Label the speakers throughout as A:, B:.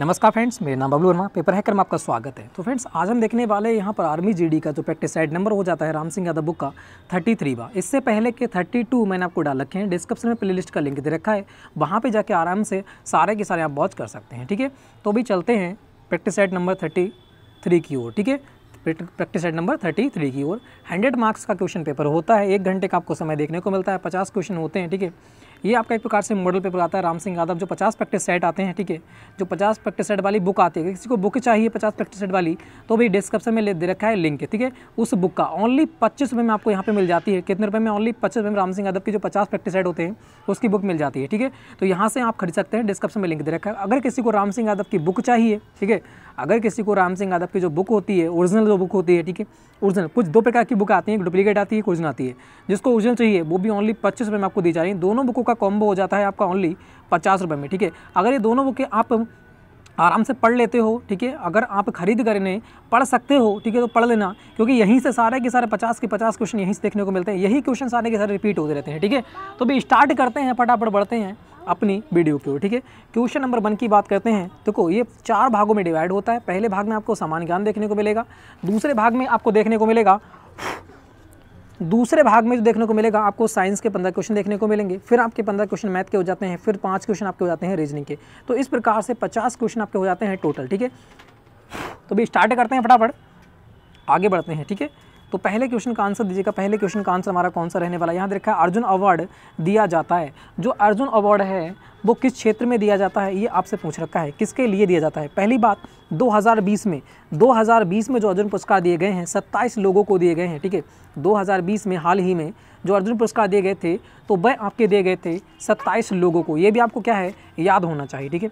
A: नमस्कार फ्रेंड्स मेरा नाम बबलू वर्मा पेपर हैकर में आपका स्वागत है तो फ्रेंड्स आज हम देखने वाले हैं यहाँ पर आर्मी जीडी का जो प्रैक्टिसाइड नंबर हो जाता है राम सिंह यादव बुक का थर्टी थ्री बा इससे पहले के थर्टी टू मैंने आपको डाल रखे हैं डिस्क्रिप्शन में प्लेलिस्ट का लिंक दे रखा है वहाँ पर जाके आराम से सारे के सारे आप वॉच कर सकते हैं ठीक है तो भी चलते हैं प्रैक्टिसाइड नंबर थर्टी थ्री की ओर ठीक है practice set number thirty three की ओर हंड्रेड मार्क्स का क्वेश्चन पेपर होता है एक घंटे का आपको समय देखने को मिलता है पचास क्वेश्चन होते हैं ठीक है ये आपका एक प्रकार से मॉडल पेपर आता है राम सिंह यादव जो पचास प्रैक्टिस सेट आते हैं ठीक है जो पचास प्रैक्टिस सेट वाली बुक आती है किसी को बुक चाहिए पचास प्रैक्टिस सेट वाली तो भी डिस्क्रिप्शन में ले दे रखा है लिंक ठीक है उस बुक का ओनली पच्चीस रुपये में आपको यहाँ पर मिल जाती है कितने रुपये में ओनली पच्चीस रुपये में राम सिंह यादव की जो पचास प्रैक्टिस सेट होते हैं उसकी बुक मिल जाती है ठीक है तो यहाँ से आप खरीद सकते हैं डिस्क्रिप्शन में लिंक दे रखा है अगर किसी को राम सिंह यादव की बुक चाहिए ठीक है अगर किसी को राम सिंह यादव की जो बुक होती है ओरिजिनल जो बुक होती है ठीक है ओरिजिनल कुछ दो प्रकार की बुक आती है एक डुप्लीकेट आती है ओरिजिनल आती है जिसको ओरिजिनल चाहिए वो भी ओनली पच्चीस रुपये में आपको दी जा रही है दोनों बुकों का कॉम्बो हो जाता है आपका ओनली पचास रुपये में ठीक है अगर ये दोनों बुकें आप आराम से पढ़ लेते हो ठीक है अगर आप खरीद कर इन्हें पढ़ सकते हो ठीक है तो पढ़ लेना क्योंकि यहीं से सारे के सारे पचास के पचास क्वेश्चन यहीं से देखने को मिलते हैं यही क्वेश्चन सारे के सारे रिपीट होते रहते हैं ठीक है तो भी स्टार्ट करते हैं फटाफट बढ़ते हैं अपनी वीडियो के ठीक है क्वेश्चन नंबर वन की बात करते हैं देखो ये चार भागों में डिवाइड होता है पहले भाग में आपको समान ज्ञान देखने को मिलेगा दूसरे भाग में आपको देखने को मिलेगा दूसरे भाग में जो देखने को मिलेगा आपको साइंस के पंद्रह क्वेश्चन देखने को मिलेंगे फिर आपके पंद्रह क्वेश्चन मैथ के हो जाते हैं फिर पाँच क्वेश्चन आपके हो जाते हैं रीजनिंग के तो इस प्रकार से पचास क्वेश्चन आपके हो जाते हैं टोटल ठीक है तो भी स्टार्ट करते हैं फटाफट आगे बढ़ते हैं ठीक है तो पहले क्वेश्चन का आंसर दीजिएगा पहले क्वेश्चन का आंसर हमारा कौन सा रहने वाला है यहाँ देखा अर्जुन अवार्ड दिया जाता है जो अर्जुन अवार्ड है वो किस क्षेत्र में दिया जाता है ये आपसे पूछ रखा है किसके लिए दिया जाता है पहली बात 2020 में 2020 में जो अर्जुन पुरस्कार दिए गए हैं 27 लोगों को दिए गए हैं ठीक है 2020 में हाल ही में जो अर्जुन पुरस्कार दिए गए थे तो वह आपके दिए गए थे 27 लोगों को ये भी आपको क्या है याद होना चाहिए ठीक है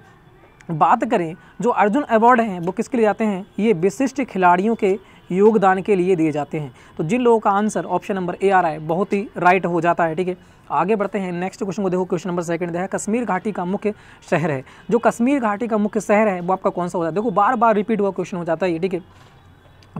A: बात करें जो अर्जुन अवार्ड हैं वो किसके लिए जाते हैं ये विशिष्ट खिलाड़ियों के योगदान के लिए दिए जाते हैं तो जिन लोगों का आंसर ऑप्शन नंबर ए आ रहा है बहुत ही राइट हो जाता है ठीक है आगे बढ़ते हैं नेक्स्ट क्वेश्चन को देखो क्वेश्चन नंबर सेकंड है कश्मीर घाटी का मुख्य शहर है जो कश्मीर घाटी का मुख्य शहर है वो आपका कौन सा होता है देखो बार बार रिपीट हुआ क्वेश्चन हो जाता है ये ठीक है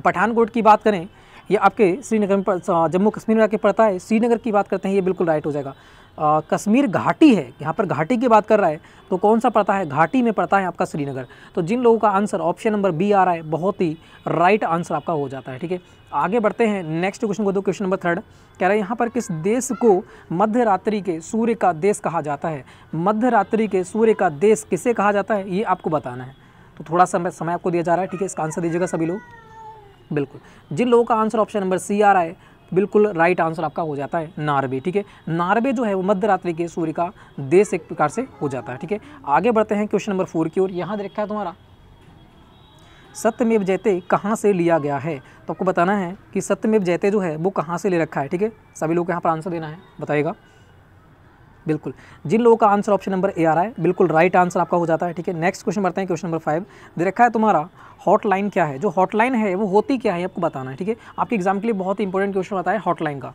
A: पठानकोट की बात करें ये आपके श्रीनगर में जम्मू कश्मीर में आके पड़ता है श्रीनगर की बात करते हैं ये बिल्कुल राइट हो जाएगा आ, कश्मीर घाटी है यहाँ पर घाटी की बात कर रहा है तो कौन सा पड़ता है घाटी में पड़ता है आपका श्रीनगर तो जिन लोगों का आंसर ऑप्शन नंबर बी आ रहा है बहुत ही राइट आंसर आपका हो जाता है ठीक है आगे बढ़ते हैं नेक्स्ट क्वेश्चन को दो क्वेश्चन नंबर थर्ड कह रहा है यहाँ पर किस देश को मध्य रात्रि के सूर्य का देश कहा जाता है मध्य रात्रि के सूर्य का देश किसे कहा जाता है ये आपको बताना है तो थोड़ा सा समय आपको दिया जा रहा है ठीक है इसका आंसर दीजिएगा सभी लोग बिल्कुल जिन लोगों का आंसर ऑप्शन नंबर सी आ रहा है बिल्कुल राइट आंसर आपका हो जाता है नार्वे ठीक है नार्वे जो है वो मध्य रात्रि के सूर्य का देश एक प्रकार से हो जाता है ठीक है आगे बढ़ते हैं क्वेश्चन नंबर फोर की ओर यहाँ दे रखा है तुम्हारा सत्यमेव जयते कहाँ से लिया गया है तो आपको बताना है कि सत्यमेव जयते जो है वो कहाँ से ले रखा है ठीक है सभी लोग यहाँ पर आंसर देना है बताइएगा बिल्कुल जिन लोगों का आंसर ऑप्शन नंबर ए आ रहा है बिल्कुल राइट आंसर आपका हो जाता है ठीक है नेक्स्ट क्वेश्चन बढ़ते हैं क्वेश्चन नंबर फाइव दे रखा है तुम्हारा हॉटलाइन क्या है जो हॉटलाइन है वो होती क्या है आपको बताना है ठीक है आपके एग्जाम के लिए बहुत ही इंपॉर्टेंट क्वेश्चन आता है हॉटलाइन का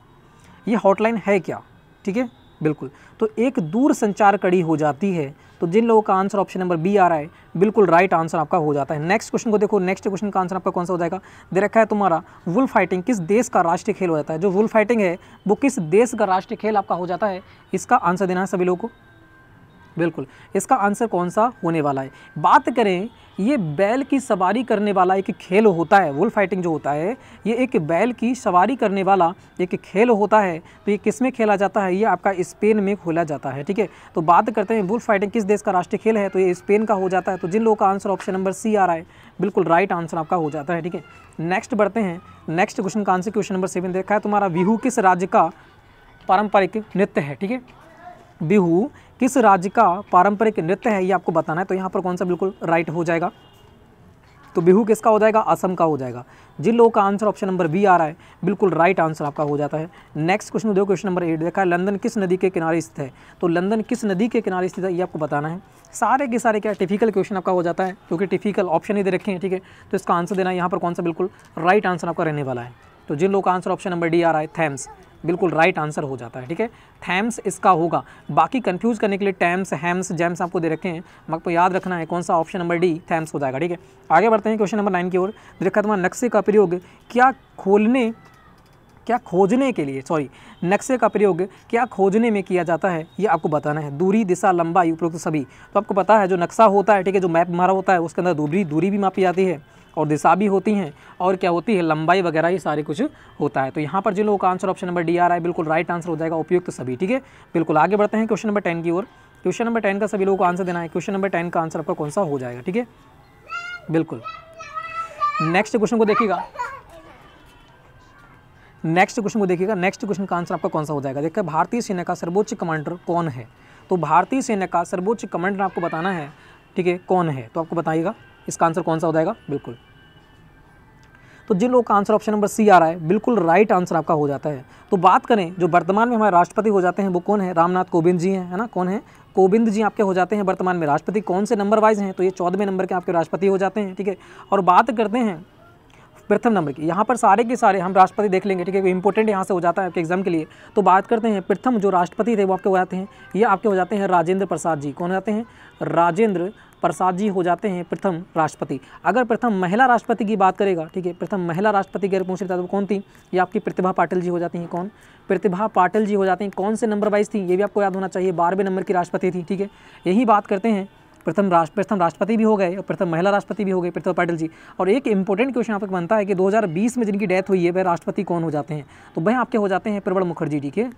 A: ये हॉटलाइन है क्या ठीक है बिल्कुल तो एक दूर संचार कड़ी हो जाती है तो जिन लोगों का आंसर ऑप्शन नंबर बी आ रहा है बिल्कुल राइट आंसर आपका हो जाता है नेक्स्ट क्वेश्चन को देखो नेक्स्ट क्वेश्चन का आंसर आपका कौन सा हो जाएगा दे रखा है तुम्हारा वुल फाइटिंग किस देश का राष्ट्रीय खेल हो जाता है जो वुल फाइटिंग है वो किस देश का राष्ट्रीय खेल आपका हो जाता है इसका आंसर देना है सभी लोगों को बिल्कुल इसका आंसर कौन सा होने वाला है बात करें ये बैल की सवारी करने वाला एक खेल होता है वुल फाइटिंग जो होता है ये एक बैल की सवारी करने वाला एक खेल होता है तो ये किस में खेला जाता है ये आपका स्पेन में खोला जाता है ठीक है तो बात करते हैं वुल फाइटिंग किस देश का राष्ट्रीय खेल है तो ये स्पेन का हो जाता है तो जिन लोगों का आंसर ऑप्शन नंबर सी आ रहा है बिल्कुल राइट आंसर आपका हो जाता है ठीक है नेक्स्ट बढ़ते हैं नेक्स्ट क्वेश्चन का आंसर क्वेश्चन नंबर सेवन देखा है तुम्हारा बिहू किस राज्य का पारंपरिक नृत्य है ठीक है बिहू किस राज्य का पारंपरिक नृत्य है ये आपको बताना है तो यहाँ पर कौन सा बिल्कुल राइट हो जाएगा तो बिहू किसका हो जाएगा असम का हो जाएगा जिन लोगों का आंसर ऑप्शन नंबर बी आ रहा है बिल्कुल राइट आंसर आपका हो जाता है नेक्स्ट क्वेश्चन दो क्वेश्चन नंबर एट देखा है लंदन किस नदी के किनारे स्थित है तो लंदन किस नदी के किनारे स्थित है ये आपको बताना है सारे के सारे क्या टिफिकल क्वेश्चन आपका हो जाता है क्योंकि टिफिकल ऑप्शन ही दे रखे हैं ठीक है थीके? तो इसका आंसर देना यहाँ पर कौन सा बिल्कुल राइट आंसर आपका रहने वाला है तो जिन लोगों का आंसर ऑप्शन नंबर डी आ रहा है थैम्स बिल्कुल राइट आंसर हो जाता है ठीक है थैम्स इसका होगा बाकी कंफ्यूज करने के लिए टैम्स हैम्स जैम्स आपको दे रखे हैं आपको याद रखना है कौन सा ऑप्शन नंबर डी थैम्स हो जाएगा ठीक है आगे बढ़ते हैं क्वेश्चन नंबर नाइन की ओर तुम्हारा नक्शे का प्रयोग क्या खोलने क्या खोजने के लिए सॉरी नक्शे का प्रयोग क्या खोजने में किया जाता है ये आपको बताना है दूरी दिशा लंबाई उपरोक्त सभी तो आपको पता है जो नक्शा होता है ठीक है जो मैप हमारा होता है उसके अंदर दूरी दूरी भी मापी जाती है और दिशा भी होती हैं और क्या होती है लंबाई वगैरह ये सारे कुछ होता है तो यहाँ पर जिन लोगों का आंसर ऑप्शन नंबर डी आ रहा है बिल्कुल राइट आंसर हो जाएगा उपयुक्त तो सभी ठीक है बिल्कुल आगे बढ़ते हैं क्वेश्चन नंबर टेन की ओर क्वेश्चन नंबर टेन का सभी लोगों को आंसर देना है क्वेश्चन नंबर टेन का आंसर आपका कौन सा हो जाएगा ठीक है बिल्कुल नेक्स्ट क्वेश्चन को देखिएगा नेक्स्ट क्वेश्चन को देखिएगा नेक्स्ट क्वेश्चन का आंसर आपका कौन सा हो जाएगा देखिए भारतीय सेना का सर्वोच्च कमांडर कौन है तो भारतीय सेना का सर्वोच्च कमांडर आपको बताना है ठीक है कौन है तो आपको बताइएगा इसका आंसर कौन सा हो जाएगा बिल्कुल तो जिन लोगों का आंसर ऑप्शन नंबर सी आ रहा है बिल्कुल राइट आंसर आपका हो जाता है तो बात करें जो वर्तमान में हमारे राष्ट्रपति हो जाते हैं वो कौन है रामनाथ कोविंद जी हैं है ना कौन है कोविंद जी आपके हो जाते हैं वर्तमान में राष्ट्रपति कौन से नंबर वाइज हैं तो ये चौदहवें नंबर के आपके राष्ट्रपति हो जाते हैं ठीक है और बात करते हैं प्रथम नंबर की यहाँ पर सारे के सारे हम राष्ट्रपति देख लेंगे ठीक है इंपॉर्टेंट यहाँ से हो जाता है आपके एग्जाम के लिए तो बात करते हैं प्रथम जो राष्ट्रपति थे वो आपके हो जाते हैं ये आपके हो जाते हैं राजेंद्र प्रसाद जी कौन हो जाते हैं राजेंद्र प्रसाद जी हो जाते हैं प्रथम राष्ट्रपति अगर प्रथम महिला राष्ट्रपति की बात करेगा ठीक है प्रथम महिला राष्ट्रपति गैर पूछ रहा तो कौन थी ये आपकी प्रतिभा पाटिल जी हो जाती हैं कौन प्रतिभा पाटिल जी हो जाते हैं कौन से नंबर वाइज थी ये भी आपको याद होना चाहिए बारहवें नंबर की राष्ट्रपति थी ठीक है यही बात करते हैं प्रथम राष्ट्र प्रथम राष्ट्रपति भी हो गए और प्रथम महिला राष्ट्रपति भी हो गए प्रतिभा पाटिल जी और एक इंपॉर्टेंट क्वेश्चन आपको बनता है कि 2020 में जिनकी डेथ हुई है वह राष्ट्रपति कौन हो जाते हैं तो वह आपके हो जाते हैं प्रबल मुखर्जी ठीक है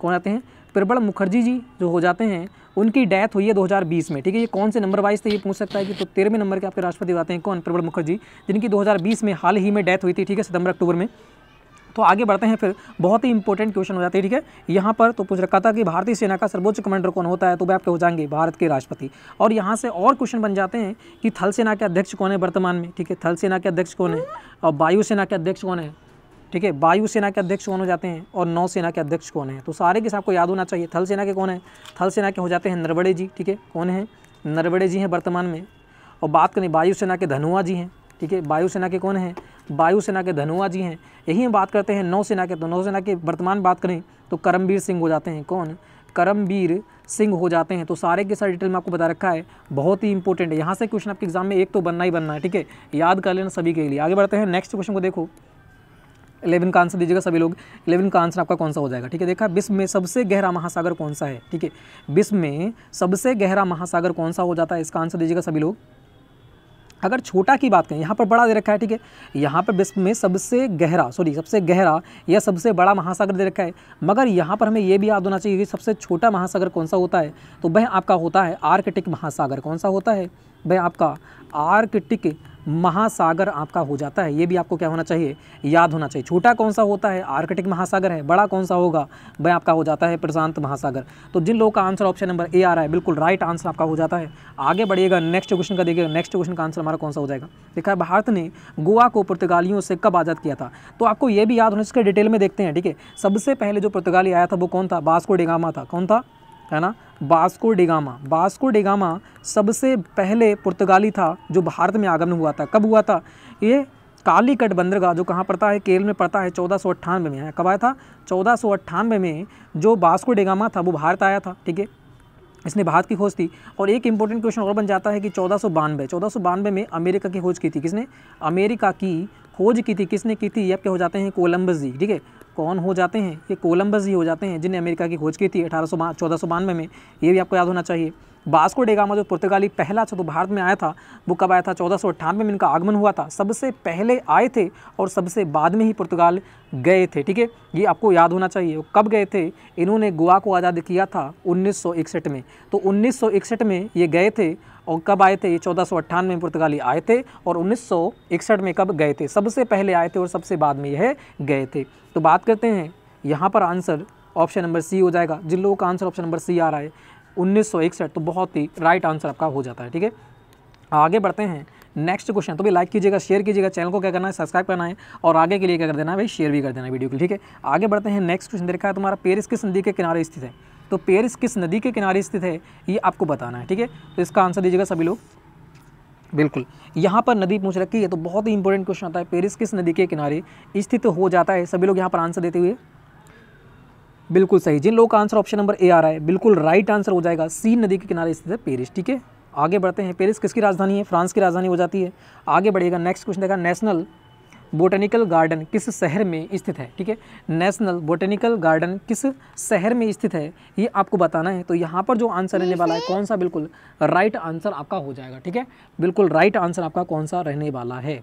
A: कौन आते हैं प्रबल मुखर्जी जी जो हो जाते हैं उनकी डेथ हुई है 2020 में ठीक है ये कौन से नंबर वाइज थे ये पूछ सकता है कि तो तेरहवें नंबर के आपके राष्ट्रपति आते हैं कौन प्रबल मुखर्जी जिनकी 2020 में हाल ही में डेथ हुई थी ठीक है सितंबर अक्टूबर में तो आगे बढ़ते हैं फिर बहुत ही इंपॉर्टेंट क्वेश्चन हो जाते हैं ठीक है यहाँ पर तो पूछ रखा था कि भारतीय सेना का सर्वोच्च कमांडर कौन होता है तो वह आपके हो जाएंगे भारत के राष्ट्रपति और यहाँ से और क्वेश्चन बन जाते हैं कि थल सेना के अध्यक्ष कौन है वर्तमान में ठीक है थल सेना के अध्यक्ष कौन है और वायुसेना के अध्यक्ष कौन है ठीक है वायुसेना के अध्यक्ष कौन हो जाते हैं और नौसेना के अध्यक्ष कौन है तो सारे के आपको याद होना चाहिए थल सेना के कौन है थल सेना के हो जाते हैं नरवड़े जी ठीक है कौन है नरवड़े जी हैं वर्तमान में और बात करें वायुसेना के धनुआ जी हैं ठीक है वायुसेना के कौन हैं वायुसेना के धनुआ जी हैं यही हम बात करते हैं नौसेना के तो नौसेना के वर्तमान बात करें तो करमवीर सिंह हो जाते हैं कौन करमवीर सिंह हो जाते हैं तो सारे के सारे डिटेल में आपको बता रखा है बहुत ही इंपॉर्टेंट है यहाँ से क्वेश्चन आपके एग्जाम में एक तो बनना ही बनना है ठीक है याद कर लेना सभी के लिए आगे बढ़ते हैं नेक्स्ट क्वेश्चन को देखो इलेवन का आंसर दीजिएगा सभी लोग इलेवन का आंसर आपका कौन सा हो जाएगा ठीक है देखा विश्व में सबसे गहरा महासागर कौन सा है ठीक है विश्व में सबसे गहरा महासागर कौन सा हो जाता है इसका आंसर दीजिएगा सभी लोग अगर छोटा की बात करें यहाँ पर बड़ा दे रखा है ठीक है यहाँ पर विश्व में सबसे गहरा सॉरी सबसे गहरा या सबसे बड़ा महासागर दे रखा है मगर यहाँ पर हमें ये भी याद होना चाहिए कि सबसे छोटा महासागर कौन सा होता है तो वह आपका होता है आर्कटिक महासागर कौन सा होता है वह आपका आर्कटिक महासागर आपका हो जाता है ये भी आपको क्या होना चाहिए याद होना चाहिए छोटा कौन सा होता है आर्कटिक महासागर है बड़ा कौन सा होगा वह आपका हो जाता है प्रशांत महासागर तो जिन लोगों का आंसर ऑप्शन नंबर ए आ रहा है बिल्कुल राइट आंसर आपका हो जाता है आगे बढ़िएगा नेक्स्ट क्वेश्चन का देखिएगा नेक्स्ट क्वेश्चन का आंसर हमारा कौन सा हो जाएगा देखा भारत ने गोवा को पुर्तगालियों से कब आज़ाद किया था तो आपको ये भी याद होना इसके डिटेल में देखते हैं ठीक है सबसे पहले जो पुर्तगाली आया था वो कौन था बास्को डेगामा था कौन था है ना बास्को डेगामा बास्को डेगामा सबसे पहले पुर्तगाली था जो भारत में आगमन हुआ था कब हुआ था ये कालीकट बंदरगाह जो कहाँ पड़ता है केरल में पड़ता है चौदह सौ अट्ठानवे में कब आया था चौदह सौ अट्ठानवे में जो बास्को डेगामा था वो भारत आया था ठीक है इसने भारत की खोज थी और एक इंपॉर्टेंट क्वेश्चन और बन जाता है कि चौदह सौ बानवे चौदह सौ बानवे में अमेरिका की खोज की थी किसने अमेरिका की खोज की थी किसने की थी ये आपके हो जाते हैं कोलम्बस जी ठीक है कौन हो जाते हैं ये कोलम्बस ही हो जाते हैं जिन्हें अमेरिका की खोज की थी अठारह सौ चौदह सौ बानवे में ये भी आपको याद होना चाहिए बास्को डेगामा जो पुर्तगाली पहला तो भारत में आया था वो कब आया था चौदह सौ अट्ठानवे में इनका आगमन हुआ था सबसे पहले आए थे और सबसे बाद में ही पुर्तगाल गए थे ठीक है ये आपको याद होना चाहिए वो कब गए थे इन्होंने गोवा को आज़ाद किया था उन्नीस में तो उन्नीस में ये गए थे और कब आए थे ये चौदह सौ अट्ठानवे में पुर्तगाली आए थे और उन्नीस सौ इकसठ में कब गए थे सबसे पहले आए थे और सबसे बाद में यह गए थे तो बात करते हैं यहाँ पर आंसर ऑप्शन नंबर सी हो जाएगा जिन लोगों का आंसर ऑप्शन नंबर सी आ रहा है उन्नीस तो बहुत ही राइट आंसर आपका हो जाता है ठीक है आगे बढ़ते हैं नेक्स्ट क्वेश्चन तो भी लाइक कीजिएगा शेयर कीजिएगा चैनल को क्या करना है सब्सक्राइब करना है और आगे के लिए क्या कर देना है भाई शेयर भी कर देना वीडियो को ठीक है आगे बढ़ते हैं नेक्स्ट क्वेश्चन देखा है तुम्हारा पेरिस के संधि के किनारे स्थित है तो पेरिस किस नदी के किनारे स्थित है ये आपको बताना है ठीक है तो इसका आंसर दीजिएगा सभी लोग बिल्कुल यहाँ पर नदी पूछ रखी है तो बहुत ही इंपॉर्टेंट क्वेश्चन आता है पेरिस किस नदी के किनारे स्थित हो जाता है सभी लोग यहाँ पर आंसर देते हुए बिल्कुल सही जिन लोगों का आंसर ऑप्शन नंबर ए आ रहा है बिल्कुल राइट आंसर हो जाएगा सीन नदी के किनारे स्थित है पेरिस ठीक है आगे बढ़ते हैं पेरिस किसकी राजधानी है फ्रांस की राजधानी हो जाती है आगे बढ़ेगा नेक्स्ट क्वेश्चन देखा नेशनल बोटेनिकल गार्डन किस शहर में स्थित है ठीक है नेशनल बोटेनिकल गार्डन किस शहर में स्थित है ये आपको बताना है तो यहाँ पर जो आंसर रहने वाला है कौन सा बिल्कुल राइट आंसर आपका हो जाएगा ठीक है बिल्कुल राइट आंसर आपका कौन सा रहने वाला है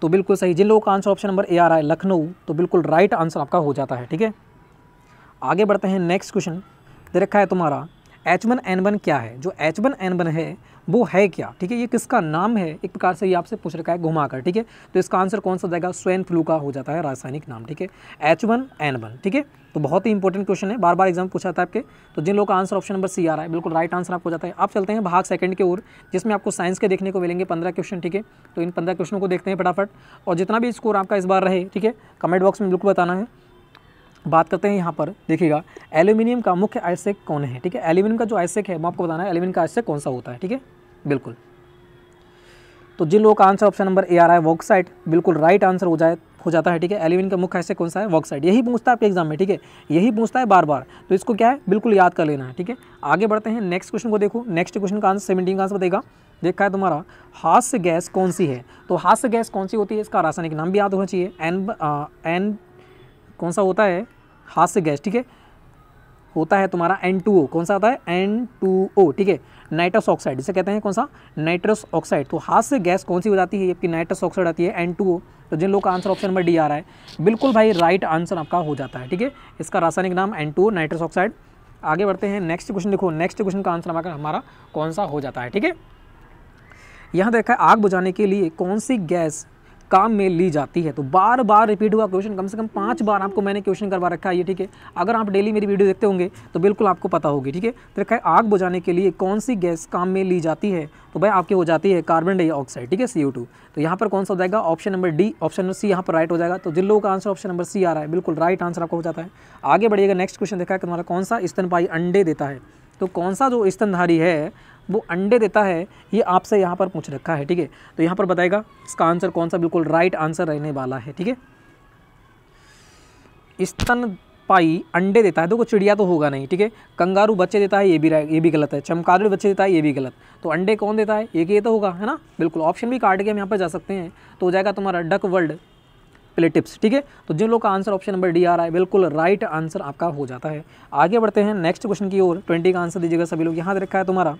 A: तो बिल्कुल सही जिन लोगों का आंसर ऑप्शन नंबर ए आ रहा है लखनऊ तो बिल्कुल राइट आंसर आपका हो जाता है ठीक है आगे बढ़ते हैं नेक्स्ट क्वेश्चन दे रखा है तुम्हारा एच वन एन वन क्या है जो एच वन एन वन है वो है क्या ठीक है ये किसका नाम है एक प्रकार से ये आपसे पूछ रखा है घुमाकर ठीक है तो इसका आंसर कौन सा जाएगा स्वयं फ्लू का हो जाता है रासायनिक नाम ठीक है एच वन एन वन ठीक है तो बहुत ही इंपॉर्टेंट क्वेश्चन है बार बार एग्जाम पूछा था आपके तो जिन लोगों का आंसर ऑप्शन नंबर सी आ रहा है बिल्कुल राइट आंसर आपको जाता है आप चलते हैं भाग सेकंड के ओर जिसमें आपको साइंस के देखने को मिलेंगे पंद्रह क्वेश्चन ठीक है तो इन पंद्रह क्वेश्चनों को देखते हैं फटाफट और जितना भी स्कोर आपका इस बार रहे ठीक है कमेंट बॉक्स में बिल्कुल बताना है बात करते हैं यहाँ पर देखिएगा एल्यूमिनियम का मुख्य आयसेक कौन है ठीक है एल्यूमिनियम का जो आयसेक है वो आपको बताना है एल्यूमिनियम का आयसेक कौन सा होता है ठीक है बिल्कुल तो जिन लोगों का आंसर ऑप्शन नंबर ए आ रहा है वॉकसाइट बिल्कुल राइट आंसर हो जाए हो जाता है ठीक है एलिविन का मुख्य ऐसे कौन सा है वॉकसाइट यही पूछता है आपके एग्जाम में ठीक है यही पूछता है बार बार तो इसको क्या है बिल्कुल याद कर लेना है ठीक है आगे बढ़ते हैं नेक्स्ट क्वेश्चन को देखो नेक्स्ट क्वेश्चन का आंसर सेवेंटीन का आंसर देगा देखा है तुम्हारा हास्य गैस कौन सी है तो हास्य गैस कौन सी होती है इसका रासायनिक नाम भी याद होना चाहिए एन एन कौन सा होता है हाथ से गैस ठीक है होता है तुम्हारा N2O कौन सा आता है N2O ठीक है नाइट्रस ऑक्साइड इसे कहते हैं कौन सा नाइट्रस ऑक्साइड तो हाथ से गैस कौन सी हो जाती है आपकी नाइट्रस ऑक्साइड आती है N2O तो जिन लोग का आंसर ऑप्शन नंबर डी आ रहा है बिल्कुल भाई राइट आंसर आपका हो जाता है ठीक है इसका रासायनिक नाम ओ नाइट्रस ऑक्साइड आगे बढ़ते हैं नेक्स्ट क्वेश्चन देखो नेक्स्ट क्वेश्चन का आंसर हमारा हमारा कौन सा हो जाता है ठीक है यहाँ देखा है आग बुझाने के लिए कौन सी गैस काम में ली जाती है तो बार बार रिपीट हुआ क्वेश्चन कम से कम पाँच बार आपको मैंने क्वेश्चन करवा रखा है ये ठीक है अगर आप डेली मेरी वीडियो देखते होंगे तो बिल्कुल आपको पता होगी ठीक है तो रखा है आग बुझाने के लिए कौन सी गैस काम में ली जाती है तो भाई आपकी हो जाती है कार्बन डाइऑक्साइड ठीक है सी तो यहाँ पर कौन सा हो जाएगा option number D option number C यहाँ पर राइट हो जाएगा तो जिन लोगों का आंसर ऑप्शन नंबर सी आ रहा है बिल्कुल राइट आंसर आपको हो जाता है आगे बढ़िएगा नेक्स्ट क्वेश्चन देखा है कि तुम्हारा कौन सा स्तनपाई अंडे देता है तो कौन सा जो स्तनधारी है वो अंडे देता है ये आपसे यहाँ पर पूछ रखा है ठीक है तो यहाँ पर बताएगा इसका आंसर कौन सा बिल्कुल राइट आंसर रहने वाला है ठीक है स्तन पाई अंडे देता है देखो तो चिड़िया तो होगा नहीं ठीक है कंगारू बच्चे देता है ये भी ये भी गलत है चमकारू बच्चे देता है ये भी गलत तो अंडे कौन देता है एक ये तो होगा है ना बिल्कुल ऑप्शन भी काट के हम यहाँ पर जा सकते हैं तो हो जाएगा तुम्हारा डक वर्ल्ड प्लेटिप्स ठीक है तो जिन लोग का आंसर ऑप्शन नंबर डी आ रहा है बिल्कुल राइट आंसर आपका हो जाता है आगे बढ़ते हैं नेक्स्ट क्वेश्चन की ओर ट्वेंटी का आंसर दीजिएगा सभी लोग यहाँ रखा है तुम्हारा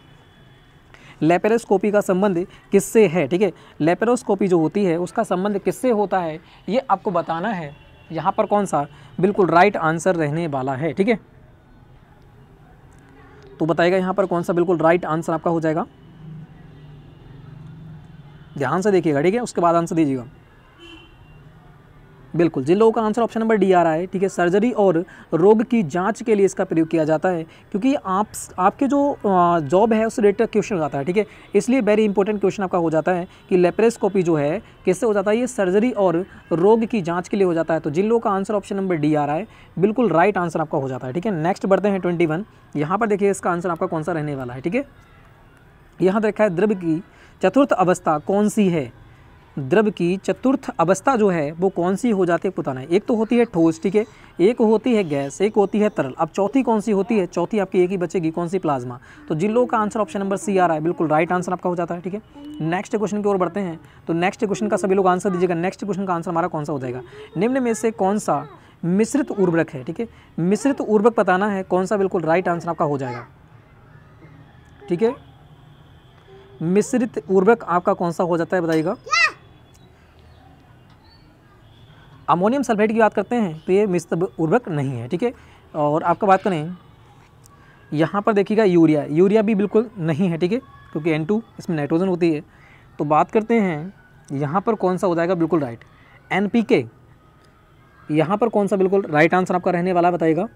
A: लेपेरोस्कोपी का संबंध किससे है ठीक है लेपेरोस्कोपी जो होती है उसका संबंध किससे होता है ये आपको बताना है यहाँ पर कौन सा बिल्कुल राइट आंसर रहने वाला है ठीक है तो बताएगा यहाँ पर कौन सा बिल्कुल राइट आंसर आपका हो जाएगा ध्यान से देखिएगा ठीक है उसके बाद आंसर दीजिएगा बिल्कुल जिन लोगों का आंसर ऑप्शन नंबर डी आ रहा है ठीक है सर्जरी और रोग की जांच के लिए इसका प्रयोग किया जाता है क्योंकि आप आपके जो जॉब है उस रिलेटेड क्वेश्चन हो जाता है ठीक है इसलिए वेरी इंपॉर्टेंट क्वेश्चन आपका हो जाता है कि लेप्रेस्कोपी जो है किससे हो जाता है ये सर्जरी और रोग की जाँच के लिए हो जाता है तो जिन लोगों का आंसर ऑप्शन नंबर डी आ रहा है बिल्कुल राइट आंसर आपका हो जाता है ठीक है नेक्स्ट बढ़ते हैं ट्वेंटी वन यहाँ पर देखिए इसका आंसर आपका कौन सा रहने वाला है ठीक है यहाँ देखा है द्रव्य की चतुर्थ अवस्था कौन सी है द्रव की चतुर्थ अवस्था जो है वो कौन सी हो जाती है पुताना है एक तो होती है ठोस ठीक है एक होती है गैस एक होती है तरल अब चौथी कौन सी होती है चौथी आपकी एक ही बचेगी कौन सी प्लाज्मा तो जिन लोगों का आंसर ऑप्शन नंबर सी आ रहा है बिल्कुल राइट आंसर आपका हो जाता है ठीक है नेक्स्ट क्वेश्चन की ओर बढ़ते हैं तो नेक्स्ट क्वेश्चन का सभी लोग आंसर दीजिएगा नेक्स्ट क्वेश्चन का आंसर हमारा कौन सा हो जाएगा निम्न में से कौन सा मिश्रित उर्वरक है ठीक है मिश्रित उर्वरक बताना है कौन सा बिल्कुल राइट आंसर आपका हो जाएगा ठीक है मिश्रित उर्वरक आपका कौन सा हो जाता है बताइएगा अमोनियम सल्फेट की बात करते हैं तो ये मिश्र उर्वरक नहीं है ठीक है और आपका बात करें यहाँ पर देखिएगा यूरिया यूरिया भी बिल्कुल नहीं है ठीक है क्योंकि एन टू इसमें नाइट्रोजन होती है तो बात करते हैं यहाँ पर कौन सा हो जाएगा बिल्कुल राइट एन पी के यहाँ पर कौन सा बिल्कुल राइट आंसर आपका रहने वाला बताएगा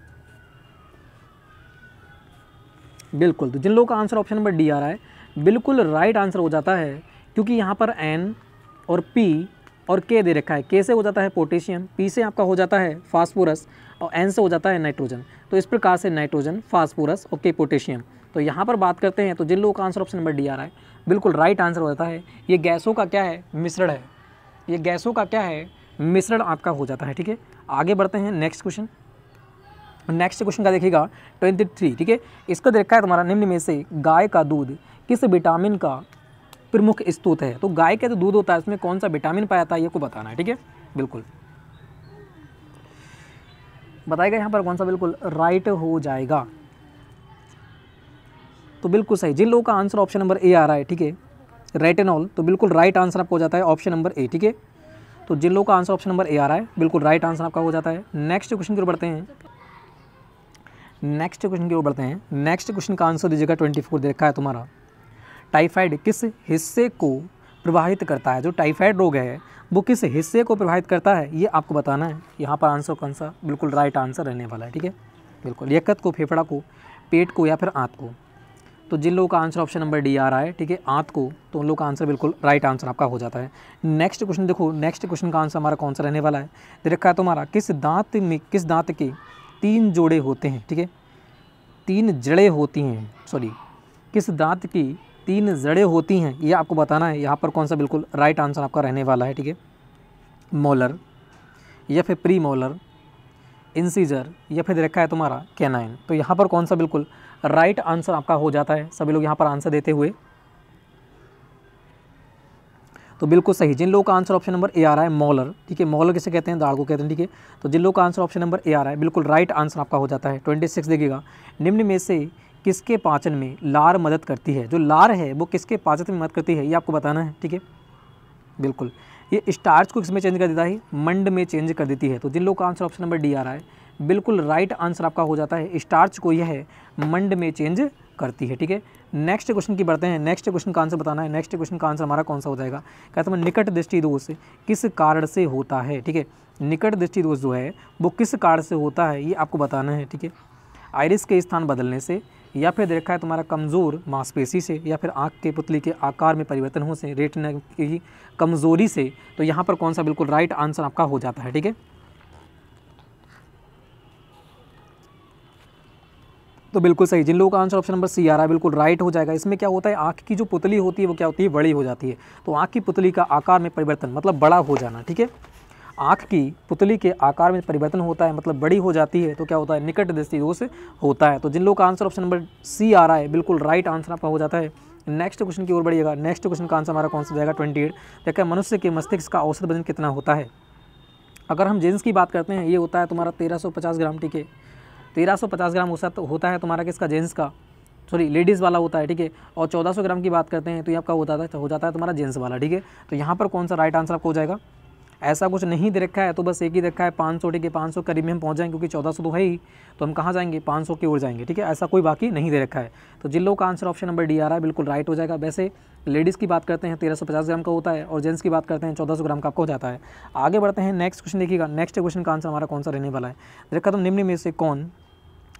A: बिल्कुल तो जिन लोगों का आंसर ऑप्शन नंबर डी आ रहा है बिल्कुल राइट आंसर हो जाता है क्योंकि यहाँ पर एन और पी और के दे रखा है के से हो जाता है पोटेशियम पी से आपका हो जाता है फास्फोरस और एन से हो जाता है नाइट्रोजन तो इस प्रकार से नाइट्रोजन फास्फोरस और के पोटेशियम तो यहाँ पर बात करते हैं तो जिन लोगों का आंसर ऑप्शन नंबर डी आ रहा है बिल्कुल राइट आंसर हो जाता है ये गैसों का क्या है मिश्रण है ये गैसों का क्या है मिश्रण आपका हो जाता है ठीक है आगे बढ़ते हैं नेक्स्ट क्वेश्चन नेक्स्ट क्वेश्चन का देखिएगा ट्वेंटी थ्री ठीक है इसका देखा है तुम्हारा निम्न में से गाय का दूध किस विटामिन का प्रमुख स्त्रोत है तो गाय का जो तो दूध होता है उसमें कौन सा विटामिन पाया जाता है ये को बताना है ठीक है बिल्कुल बताएगा यहाँ पर कौन सा बिल्कुल राइट हो जाएगा तो बिल्कुल सही जिन लोगों का आंसर ऑप्शन नंबर ए आ रहा है ठीक है रेटेनॉल तो बिल्कुल राइट आंसर आपका हो जाता है ऑप्शन नंबर ए ठीक है तो जिन लोगों का आंसर ऑप्शन नंबर ए आ रहा है बिल्कुल राइट आंसर आपका हो जाता है नेक्स्ट क्वेश्चन की ओर बढ़ते हैं नेक्स्ट क्वेश्चन की ओर बढ़ते हैं नेक्स्ट क्वेश्चन का आंसर दीजिएगा ट्वेंटी फोर देखा है तुम्हारा टाइफाइड किस हिस्से को प्रभावित करता है जो टाइफाइड रोग है वो किस हिस्से को प्रभावित करता है ये आपको बताना है यहाँ पर आंसर कौन सा बिल्कुल राइट आंसर रहने वाला है ठीक है बिल्कुल यकत को फेफड़ा को पेट को या फिर आँत को तो जिन लोगों का आंसर ऑप्शन नंबर डी आ रहा है ठीक है आंत को तो उन लोगों का आंसर बिल्कुल राइट आंसर आपका हो जाता है नेक्स्ट क्वेश्चन देखो नेक्स्ट क्वेश्चन का आंसर हमारा कौन सा रहने वाला है देखा रखा है तुम्हारा किस दांत में किस दांत के तीन जोड़े होते हैं ठीक है तीन जड़ें होती हैं सॉरी किस दांत की तीन जड़ें होती हैं ये आपको बताना है यहाँ पर कौन सा बिल्कुल राइट आंसर आपका रहने वाला है ठीक है मोलर या फिर प्री मोलर इंसीजर या फिर रखा है तुम्हारा कैनाइन तो यहाँ पर कौन सा बिल्कुल राइट आंसर आपका हो जाता है सभी लोग यहाँ पर आंसर देते हुए तो बिल्कुल सही जिन लोगों का आंसर ऑप्शन नंबर ए आ रहा है मॉलर ठीक है मॉलर किसे कहते हैं दाड़ को कहते हैं ठीक है तो जिन लोगों का आंसर ऑप्शन नंबर ए आ रहा है बिल्कुल राइट आंसर आपका हो जाता है ट्वेंटी सिक्स देखिएगा निम्न में से किसके पाचन में लार मदद करती है जो लार है वो किसके पाचन में मदद करती है ये आपको बताना है ठीक है बिल्कुल ये स्टार्च को किसमें चेंज कर देता है मंड में चेंज कर देती है तो जिन लोगों का आंसर ऑप्शन नंबर डी आ रहा है बिल्कुल राइट आंसर आपका हो जाता है स्टार्च को यह मंड में चेंज करती है ठीक है नेक्स्ट क्वेश्चन की बढ़ते हैं नेक्स्ट क्वेश्चन का आंसर बताना है नेक्स्ट क्वेश्चन का आंसर हमारा कौन सा हो जाएगा कहते हैं निकट दृष्टि दोष किस कारण से होता है ठीक है निकट दृष्टि दोष जो है वो किस कारण से होता है ये आपको बताना है ठीक है आयरिस के स्थान बदलने से या फिर देखा है तुम्हारा कमज़ोर मांसपेशी से या फिर आँख के पुतली के आकार में परिवर्तन हो से रेटना की कमज़ोरी से तो यहाँ पर कौन सा बिल्कुल राइट आंसर आपका हो जाता है ठीक है तो बिल्कुल सही जिन लोगों का आंसर ऑप्शन नंबर सी आ रहा है बिल्कुल राइट हो जाएगा इसमें क्या होता है आँख की जो पुतली होती है वो क्या होती है बड़ी हो जाती है तो आँख की पुतली का आकार में परिवर्तन मतलब बड़ा हो जाना ठीक है आँख की पुतली के आकार में परिवर्तन होता है मतलब बड़ी हो जाती है तो क्या होता है निकट दृष्टि दोष होता है तो जिन लोगों का आंसर ऑप्शन नंबर सी आ रहा है बिल्कुल राइट आंसर आपका हो जाता है नेक्स्ट क्वेश्चन की ओर बढ़िएगा नेक्स्ट क्वेश्चन का आंसर हमारा कौन सा जाएगा ट्वेंटी एट देखा मनुष्य के मस्तिष्क का औसत वजन कितना होता है अगर हम जेंस की बात करते हैं ये होता है तुम्हारा तेरह सौ पचास ग्राम ठीक है तेरह सौ पचास ग्राम होता है तुम्हारा किसका जेंस का सॉरी लेडीज़ वाला होता है ठीक है और चौदह सौ ग्राम की बात करते हैं तो ये आपका होता है हो जाता है तुम्हारा जेंट्स वाला ठीक है तो यहाँ पर कौन सा राइट आंसर आपको हो जाएगा ऐसा कुछ नहीं दे रखा है तो बस एक ही रखा है पाँच सौ ठीक है पाँच सौ करीब में हम पहुँच जाएंगे क्योंकि चौदह सौ तो है ही तो हम कहाँ जाएंगे पाँच सौ की ओर जाएंगे ठीक है ऐसा कोई बाकी नहीं दे रखा है तो जिन लोगों का आंसर ऑप्शन नंबर डी आ रहा है बिल्कुल राइट हो जाएगा वैसे लेडीज़ की बात करते हैं तेरह सौ पचास ग्राम का होता है और जेंट्स की बात करते हैं चौदह सौ ग्राम का आपको हो जाता है आगे बढ़ते हैं नेक्स्ट क्वेश्चन देखिएगा नेक्स्ट क्वेश्चन का आंसर हमारा कौन सा रहने वाला है देखा तो निम्न में से कौन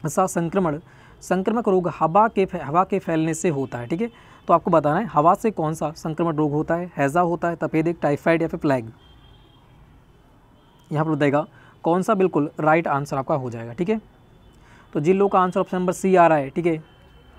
A: सा संक्रमण संक्रमक रोग हवा के हवा के फैलने से होता है ठीक है तो आपको बताना है हवा से कौन सा संक्रमण रोग होता है हैज़ा होता है तपेदिक टाइफाइड या फिर प्लैग यहाँ पर बताएगा कौन सा बिल्कुल राइट आंसर आपका हो जाएगा ठीक है तो जिन लोगों का आंसर ऑप्शन नंबर सी आ रहा है ठीक है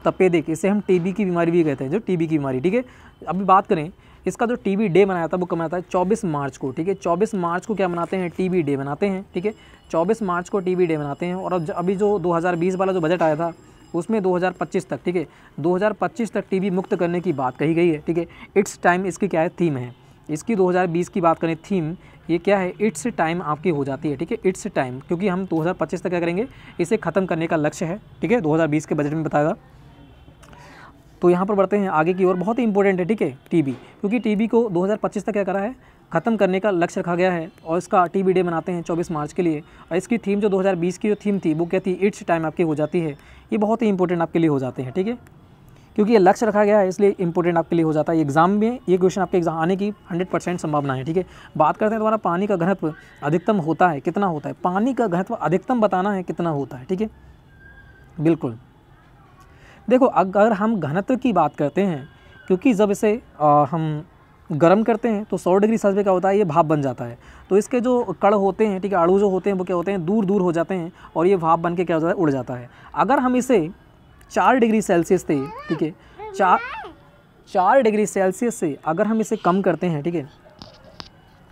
A: तपेदिक इसे हम टीबी की बीमारी भी कहते हैं जो टीबी की बीमारी ठीक है अभी बात करें इसका जो टीबी डे मनाया था वो कब मनाता है चौबीस मार्च को ठीक है चौबीस मार्च को क्या मनाते हैं टीबी डे मनाते हैं ठीक है चौबीस मार्च को टीबी डे मनाते हैं और अब अभी जो 2020 वाला जो बजट आया था उसमें 2025 तक ठीक है 2025 तक टीबी मुक्त करने की बात कही गई है ठीक है इट्स टाइम इसकी क्या है थीम है इसकी 2020 की बात करें थीम ये क्या है इट्स टाइम आपकी हो जाती है ठीक है इट्स टाइम क्योंकि हम 2025 तक क्या करेंगे इसे ख़त्म करने का लक्ष्य है ठीक है 2020 के बजट में बताएगा तो यहाँ पर बढ़ते हैं आगे की ओर बहुत ही इंपॉर्टेंट है ठीक है टीबी क्योंकि टीबी को 2025 तक क्या करा है ख़त्म करने का लक्ष्य रखा गया है और इसका टी बी डे मनाते हैं चौबीस मार्च के लिए और इसकी थीम जो दो की जो थीम थी वो क्या थी इट्स टाइम आपकी हो जाती है ये बहुत ही इंपॉर्टेंट आपके लिए हो जाते हैं ठीक है क्योंकि ये लक्ष्य रखा गया है इसलिए इंपॉर्टेंट आपके लिए हो जाता है एग्जाम में ये क्वेश्चन आपके एग्जाम आने की हंड्रेड परसेंट संभावना है ठीक है बात करते हैं तुम्हारा पानी का घनत्व अधिकतम होता है कितना होता है पानी का घनत्व अधिकतम बताना है कितना होता है ठीक है बिल्कुल देखो अगर हम घनत्व की बात करते हैं क्योंकि जब इसे आ, हम गर्म करते हैं तो सौ डिग्री सेल्सियस क्या होता है ये भाप बन जाता है तो इसके जो कड़ होते हैं ठीक है आड़ू जो होते हैं वो क्या होते हैं दूर दूर हो जाते हैं और ये भाप बन के क्या हो जाता है उड़ जाता है अगर हम इसे चार डिग्री सेल्सियस थे ठीक है चार चार डिग्री सेल्सियस से अगर हम इसे कम करते हैं ठीक है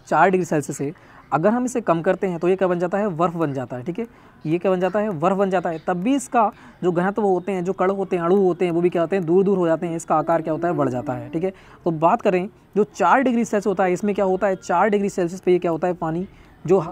A: चार डिग्री सेल्सियस से अगर हम इसे कम करते हैं तो ये क्या बन जाता है बर्फ़ बन जाता है ठीक है ये क्या बन जाता है बर्फ़ बन जाता है तब भी इसका जो घनत्व होते हैं जो कड़ होते हैं अणु होते हैं वो भी क्या होते हैं दूर दूर हो जाते हैं इसका आकार क्या होता है बढ़ जाता है ठीक है तो बात करें जो चार डिग्री सेल्सियस होता है इसमें क्या होता है चार डिग्री सेल्सियस पर यह क्या होता है पानी जो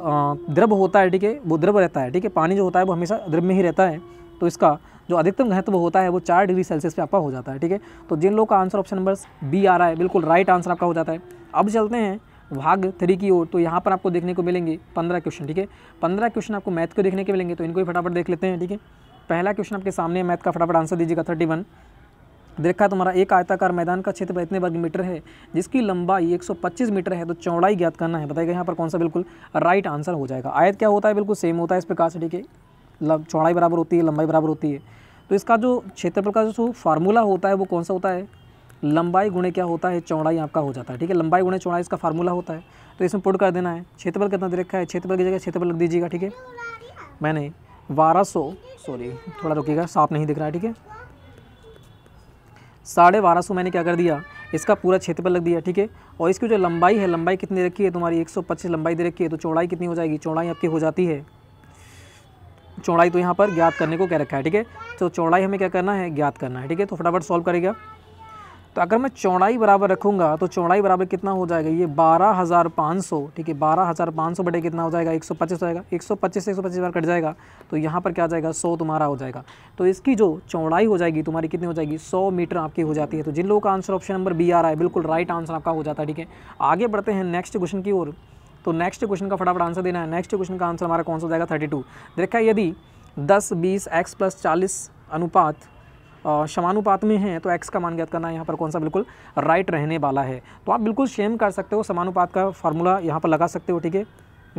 A: द्रव होता है ठीक है वो द्रव रहता है ठीक है पानी जो होता है वो हमेशा द्रव में ही रहता है तो इसका जो अधिकतम घनत्व होता है वो चार डिग्री सेल्सियस पे आपका हो जाता है ठीक है तो जिन लोगों का आंसर ऑप्शन नंबर बी आ रहा है बिल्कुल राइट आंसर आपका हो जाता है अब चलते हैं भाग थ्री की ओर तो यहाँ पर आपको देखने को मिलेंगे पंद्रह क्वेश्चन ठीक है पंद्रह क्वेश्चन आपको मैथ को देखने के मिलेंगे तो इनको भी फटाफट देख लेते हैं ठीक है पहला क्वेश्चन आपके सामने मैथ का फटाफट आंसर दीजिएगा थर्टी वन देखा तुम्हारा एक आयताकार मैदान का क्षेत्र इतने वर्ग मीटर है जिसकी लंबाई 125 मीटर है तो चौड़ाई ज्ञात करना है बताइएगा यहाँ पर कौन सा बिल्कुल राइट आंसर हो जाएगा आयत क्या होता है बिल्कुल सेम होता है इस प्रकार से ठीक है चौड़ाई बराबर होती है लंबाई बराबर होती है तो इसका जो क्षेत्रफल का जो फार्मूला होता है वो कौन सा होता है लंबाई गुणे क्या होता है चौड़ाई आपका हो जाता है ठीक है लंबाई गुणे चौड़ाई इसका फार्मूला होता है तो इसमें पुट कर देना है क्षेत्रफल कितना दे रखा है क्षेत्रफल की जगह क्षेत्रफल लग दीजिएगा ठीक है मैंने बारह सौ सॉरी थोड़ा रुकिएगा साफ नहीं दिख रहा है ठीक है साढ़े बारह सौ मैंने क्या कर दिया इसका पूरा क्षेत्रफल लग दिया ठीक है और इसकी जो लंबाई है लंबाई कितनी रखी है तुम्हारी एक सौ पच्चीस लंबाई दे रखी है तो चौड़ाई कितनी हो जाएगी चौड़ाई आपकी हो जाती है चौड़ाई तो यहाँ पर ज्ञात करने को कह रखा है ठीक है तो चौड़ाई हमें क्या करना है ज्ञात करना है ठीक है तो फटाफट सॉल्व करेगा तो अगर मैं चौड़ाई बराबर रखूँगा तो चौड़ाई बराबर कितना हो जाएगा ये बारह हज़ार पाँच सौ ठीक है बारह हज़ार पाँच सौ बटे कितना हो जाएगा एक सौ पच्चीस हो जाएगा एक सौ पच्चीस से एक सौ पच्चीस बार कट जाएगा तो यहाँ पर क्या आ जाएगा सौ तुम्हारा हो जाएगा तो इसकी जो चौड़ाई हो जाएगी तुम्हारी कितनी हो जाएगी सौ मीटर आपकी हो जाती है तो जिन लोगों का आंसर ऑप्शन नंबर बी आ रहा है बिल्कुल राइट आंसर आपका हो जाता है ठीक है आगे बढ़ते हैं नेक्स्ट क्वेश्चन की ओर तो नेक्स्ट क्वेश्चन का फटाफट आंसर देना है नेक्स्ट क्वेश्चन का आंसर हमारा कौन सा हो जाएगा थर्टी टू तो देखा यदि दस बीस एक्स प्लस चालीस अनुपात समानुपात में है तो एक्स का मान ज्ञात करना यहाँ पर कौन सा बिल्कुल राइट रहने वाला है तो आप बिल्कुल सेम कर सकते हो समानुपात का फार्मूला यहाँ पर लगा सकते हो ठीक है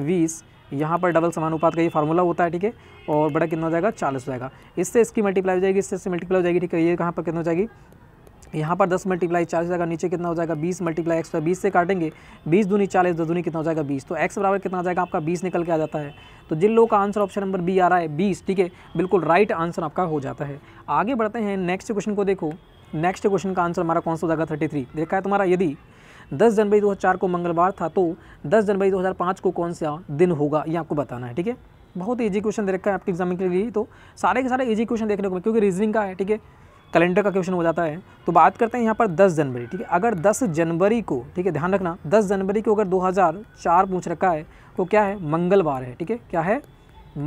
A: बीस यहाँ पर डबल समानुपात का ये फार्मूला होता है ठीक है और बड़ा कितना हो जाएगा चालीस हो जाएगा इससे इसकी मल्टीप्लाई हो जाएगी इससे इससे मल्टीप्लाई हो जाएगी ठीक है ये कहाँ पर कितना हो जाएगी यहाँ पर 10 मल्टीप्लाई चालीस जाएगा नीचे कितना हो जाएगा 20 मल्टीप्लाई एक्स बीस से काटेंगे 20 दूनी चालीस दो दूनी कितना हो जाएगा 20 तो एक्स बराबर कितना आ जाएगा आपका 20 निकल के आ जाता है तो जिन लोगों का आंसर ऑप्शन नंबर बी आ रहा है 20 ठीक है बिल्कुल राइट आंसर आपका हो जाता है आगे बढ़ते हैं नेक्स्ट क्वेश्चन को देखो नेक्स्ट क्वेश्चन का आंसर हमारा कौन सा हो जाएगा थर्टी देखा है तुम्हारा यदि दस जनवरी दो को मंगलवार था तो दस जनवरी दो को कौन सा दिन होगा ये आपको बताना है ठीक है बहुत ईजी क्वेश्चन दे रखा है आपके एग्जाम के लिए तो सारे के सारे ईजी क्वेश्चन देखने को क्योंकि रीजनिंग का है ठीक है कैलेंडर का क्वेश्चन हो जाता है तो बात करते हैं यहाँ पर 10 जनवरी ठीक है अगर 10 जनवरी को ठीक है ध्यान रखना 10 जनवरी को अगर 2004 पूछ रखा है तो क्या है मंगलवार है ठीक है क्या है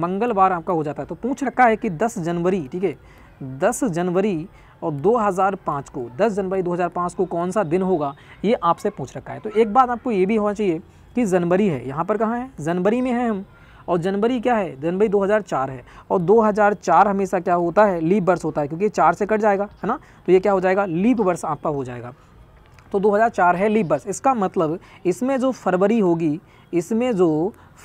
A: मंगलवार आपका हो जाता है तो पूछ रखा है कि 10 जनवरी ठीक है 10 जनवरी और 2005 को 10 जनवरी 2005 को कौन सा दिन होगा ये आपसे पूछ रखा है तो एक बात आपको ये भी होना चाहिए कि जनवरी है यहाँ पर कहाँ है जनवरी में है हम और जनवरी क्या है जनवरी 2004 है और 2004 हमेशा क्या होता है लीप वर्ष होता है क्योंकि चार से कट जाएगा है ना तो ये क्या हो जाएगा लीप वर्ष आपका हो जाएगा तो 2004 है लीप वर्ष इसका मतलब इसमें जो फरवरी होगी इसमें जो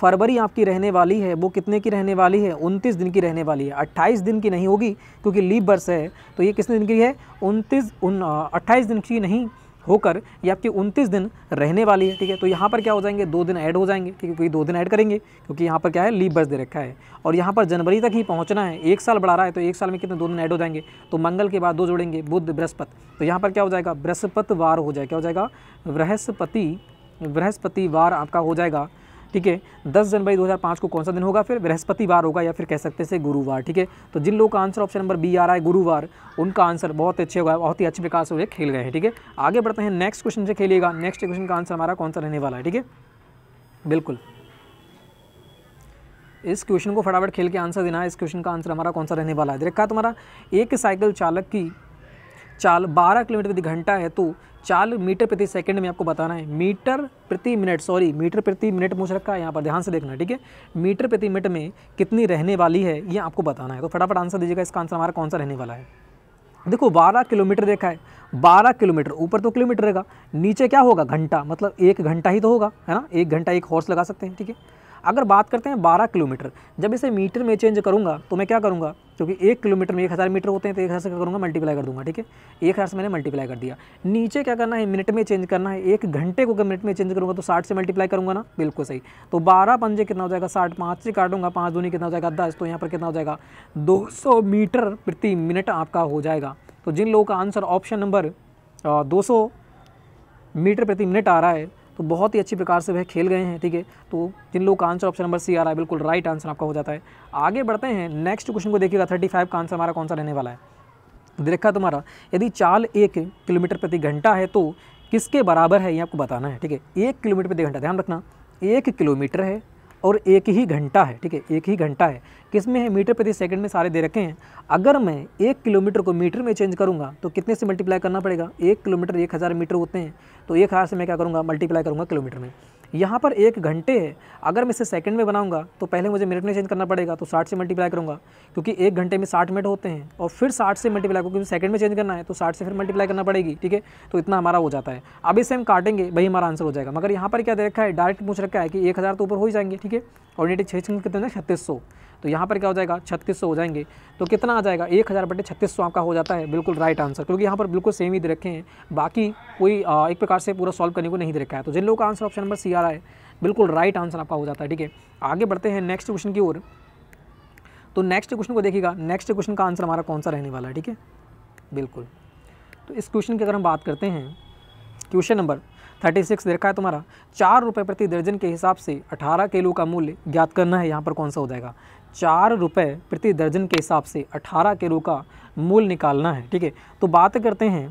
A: फरवरी आपकी रहने वाली है वो कितने की रहने वाली है उनतीस दिन की रहने वाली है अट्ठाईस दिन की नहीं होगी क्योंकि लीप वर्ष है तो ये किसने दिन की है उनतीस उन अट्ठाईस दिन की नहीं होकर ये आपकी उनतीस दिन रहने वाली है ठीक है तो यहाँ पर क्या हो जाएंगे दो दिन ऐड हो जाएंगे ठीक है क्योंकि दो दिन ऐड करेंगे क्योंकि यहाँ पर क्या है लीव बर्थ दे रखा है और यहाँ पर जनवरी तक ही पहुँचना है एक साल बढ़ा रहा है तो एक साल में कितने दो दिन ऐड हो जाएंगे तो मंगल के बाद दो जोड़ेंगे बुद्ध बृहस्पति तो यहाँ पर क्या हो जाएगा बृहस्पति वार हो जाएगा क्या हो जाएगा बृहस्पति बृहस्पति वार आपका हो जाएगा ठीक है दस जनवरी 2005 को कौन सा दिन होगा फिर बृहस्पतिवार होगा या फिर कह सकते हैं गुरुवार ठीक है तो जिन लोगों का आंसर ऑप्शन नंबर बी आ रहा है गुरुवार उनका आंसर बहुत अच्छे होगा बहुत ही अच्छे प्रकार से वे खेल गए हैं ठीक है थीके? आगे बढ़ते हैं नेक्स्ट क्वेश्चन से खेलिएगा नेक्स्ट क्वेश्चन का आंसर हमारा कौन सा रहने वाला है ठीक है बिल्कुल इस क्वेश्चन को फटाफट खेल के आंसर देना है इस क्वेश्चन का आंसर हमारा कौन सा रहने वाला है देखा तुम्हारा एक साइकिल चालक की चाल 12 किलोमीटर प्रति घंटा है तो चाल मीटर प्रति सेकंड में आपको बताना है मीटर प्रति मिनट सॉरी मीटर प्रति मिनट पूछ रखा है यहाँ पर ध्यान से देखना ठीक है मीटर प्रति मिनट में कितनी रहने वाली है ये आपको बताना है तो फटाफट आंसर दीजिएगा इसका आंसर हमारा कौन सा रहने वाला है देखो 12 किलोमीटर देखा है 12 किलोमीटर ऊपर तो किलोमीटर रहेगा नीचे क्या होगा घंटा मतलब एक घंटा ही तो होगा है ना एक घंटा एक हॉर्स लगा सकते हैं ठीक है अगर बात करते हैं बारह किलोमीटर जब इसे मीटर में चेंज करूँगा तो मैं क्या करूँगा क्योंकि एक किलोमीटर में एक हज़ार मीटर होते हैं तो एक हज़ार से क्या करूँगा मल्टीप्लाई कर दूंगा ठीक है एक हज़ार से मैंने मल्टीप्लाई कर दिया नीचे क्या करना है मिनट में चेंज करना है एक घंटे को अगर मिनट में चेंज करूँगा तो साठ से मल्टीप्लाई करूँगा ना बिल्कुल सही तो बारह पंजे कितना हो जाएगा साठ पाँच से काटूंगा पाँच दूनी कितना हो जाएगा दस तो यहाँ पर कितना हो जाएगा दो मीटर प्रति मिनट आपका हो जाएगा तो जिन लोगों का आंसर ऑप्शन नंबर दो मीटर प्रति मिनट आ रहा है तो बहुत ही अच्छी प्रकार से वह खेल गए हैं ठीक है तो जिन लोग का आंसर ऑप्शन नंबर सी आ रहा है बिल्कुल राइट आंसर आपका हो जाता है आगे बढ़ते हैं नेक्स्ट क्वेश्चन को देखिएगा थर्टी फाइव का आंसर हमारा कौन सा रहने वाला है तो देखा तुम्हारा यदि चाल एक किलोमीटर प्रति घंटा है तो किसके बराबर है ये आपको बताना है ठीक है एक किलोमीटर प्रति घंटा ध्यान रखना एक किलोमीटर है और एक ही घंटा है ठीक है एक ही घंटा है किस में है मीटर प्रति सेकंड में सारे दे रखे हैं अगर मैं एक किलोमीटर को मीटर में चेंज करूँगा तो कितने से मल्टीप्लाई करना पड़ेगा एक किलोमीटर एक हज़ार मीटर होते हैं तो एक हज़ार से मैं क्या करूँगा मल्टीप्लाई करूँगा किलोमीटर में यहाँ पर एक घंटे है अगर मैं इसे सेकंड में बनाऊंगा तो पहले मुझे मिनट में चेंज करना पड़ेगा तो 60 से मल्टीप्लाई करूँगा क्योंकि एक घंटे में 60 मिनट होते हैं और फिर 60 से मल्टीप्लाई क्योंकि सेकंड में चेंज करना है तो 60 से फिर मल्टीप्लाई करना पड़ेगी ठीक है तो इतना हमारा हो जाता है अभी से हम काटेंगे वही हमारा आंसर हो जाएगा मगर यहाँ पर क्या देखा है डायरेक्ट पूछ रखा है कि एक तो ऊपर हो ही जाएंगे ठीक है और नेटिव छः कितने हैं छत्तीस तो यहाँ पर क्या हो जाएगा छत्तीस हो जाएंगे तो कितना आ जाएगा एक हज़ार बटे छत्तीस आपका हो जाता है बिल्कुल राइट आंसर क्योंकि यहाँ पर बिल्कुल सेम ही दे रखे हैं बाकी कोई एक प्रकार से पूरा सॉल्व करने को नहीं दे रखा है तो जिन लोगों का आंसर ऑप्शन नंबर सी आ रहा है बिल्कुल राइट आंसर आपका हो जाता है ठीक है आगे बढ़ते हैं नेक्स्ट क्वेश्चन की ओर तो नेक्स्ट क्वेश्चन को देखिएगा नेक्स्ट क्वेश्चन का आंसर हमारा कौन सा रहने वाला है ठीक है बिल्कुल तो इस क्वेश्चन की अगर हम बात करते हैं क्वेश्चन नंबर थर्टी सिक्स देखा है तुम्हारा चार रुपये प्रति दर्जन के हिसाब से अठारह किलो का मूल्य ज्ञात करना है यहाँ पर कौन सा हो जाएगा चार रुपये प्रति दर्जन के हिसाब से अठारह किलो का मूल्य निकालना है ठीक है तो बात करते हैं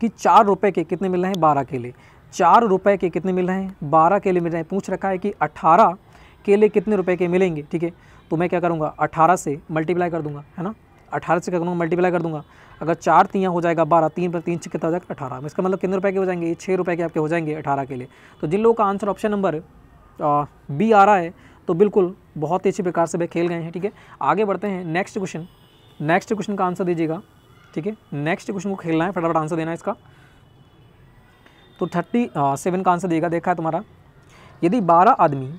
A: कि चार रुपये के कितने मिल रहे हैं बारह केले चार रुपए के कितने मिल रहे हैं बारह केले मिल रहे हैं पूछ रखा है कि अठारह केले कितने रुपए के मिलेंगे ठीक है तो मैं क्या करूँगा अठारह से मल्टीप्लाई कर दूंगा है ना अठारह से क्या करूँगा मल्टीप्लाई कर दूंगा अगर चार तियाँ हो जाएगा बारह तीन पर तीन कितना हो जाएगा अठारह इसका मतलब कितने रुपये के हो जाएंगे छः रुपये के आपके हो जाएंगे अठारह के लिए तो जिन लोगों का आंसर ऑप्शन नंबर बी आ रहा है तो बिल्कुल बहुत ही अच्छी प्रकार से वे खेल गए हैं ठीक है आगे बढ़ते हैं नेक्स्ट क्वेश्चन नेक्स्ट क्वेश्चन का आंसर दीजिएगा ठीक है नेक्स्ट क्वेश्चन को खेलना है फटाफट आंसर देना है इसका तो थर्टी सेवन का आंसर देगा देखा है तुम्हारा यदि बारह आदमी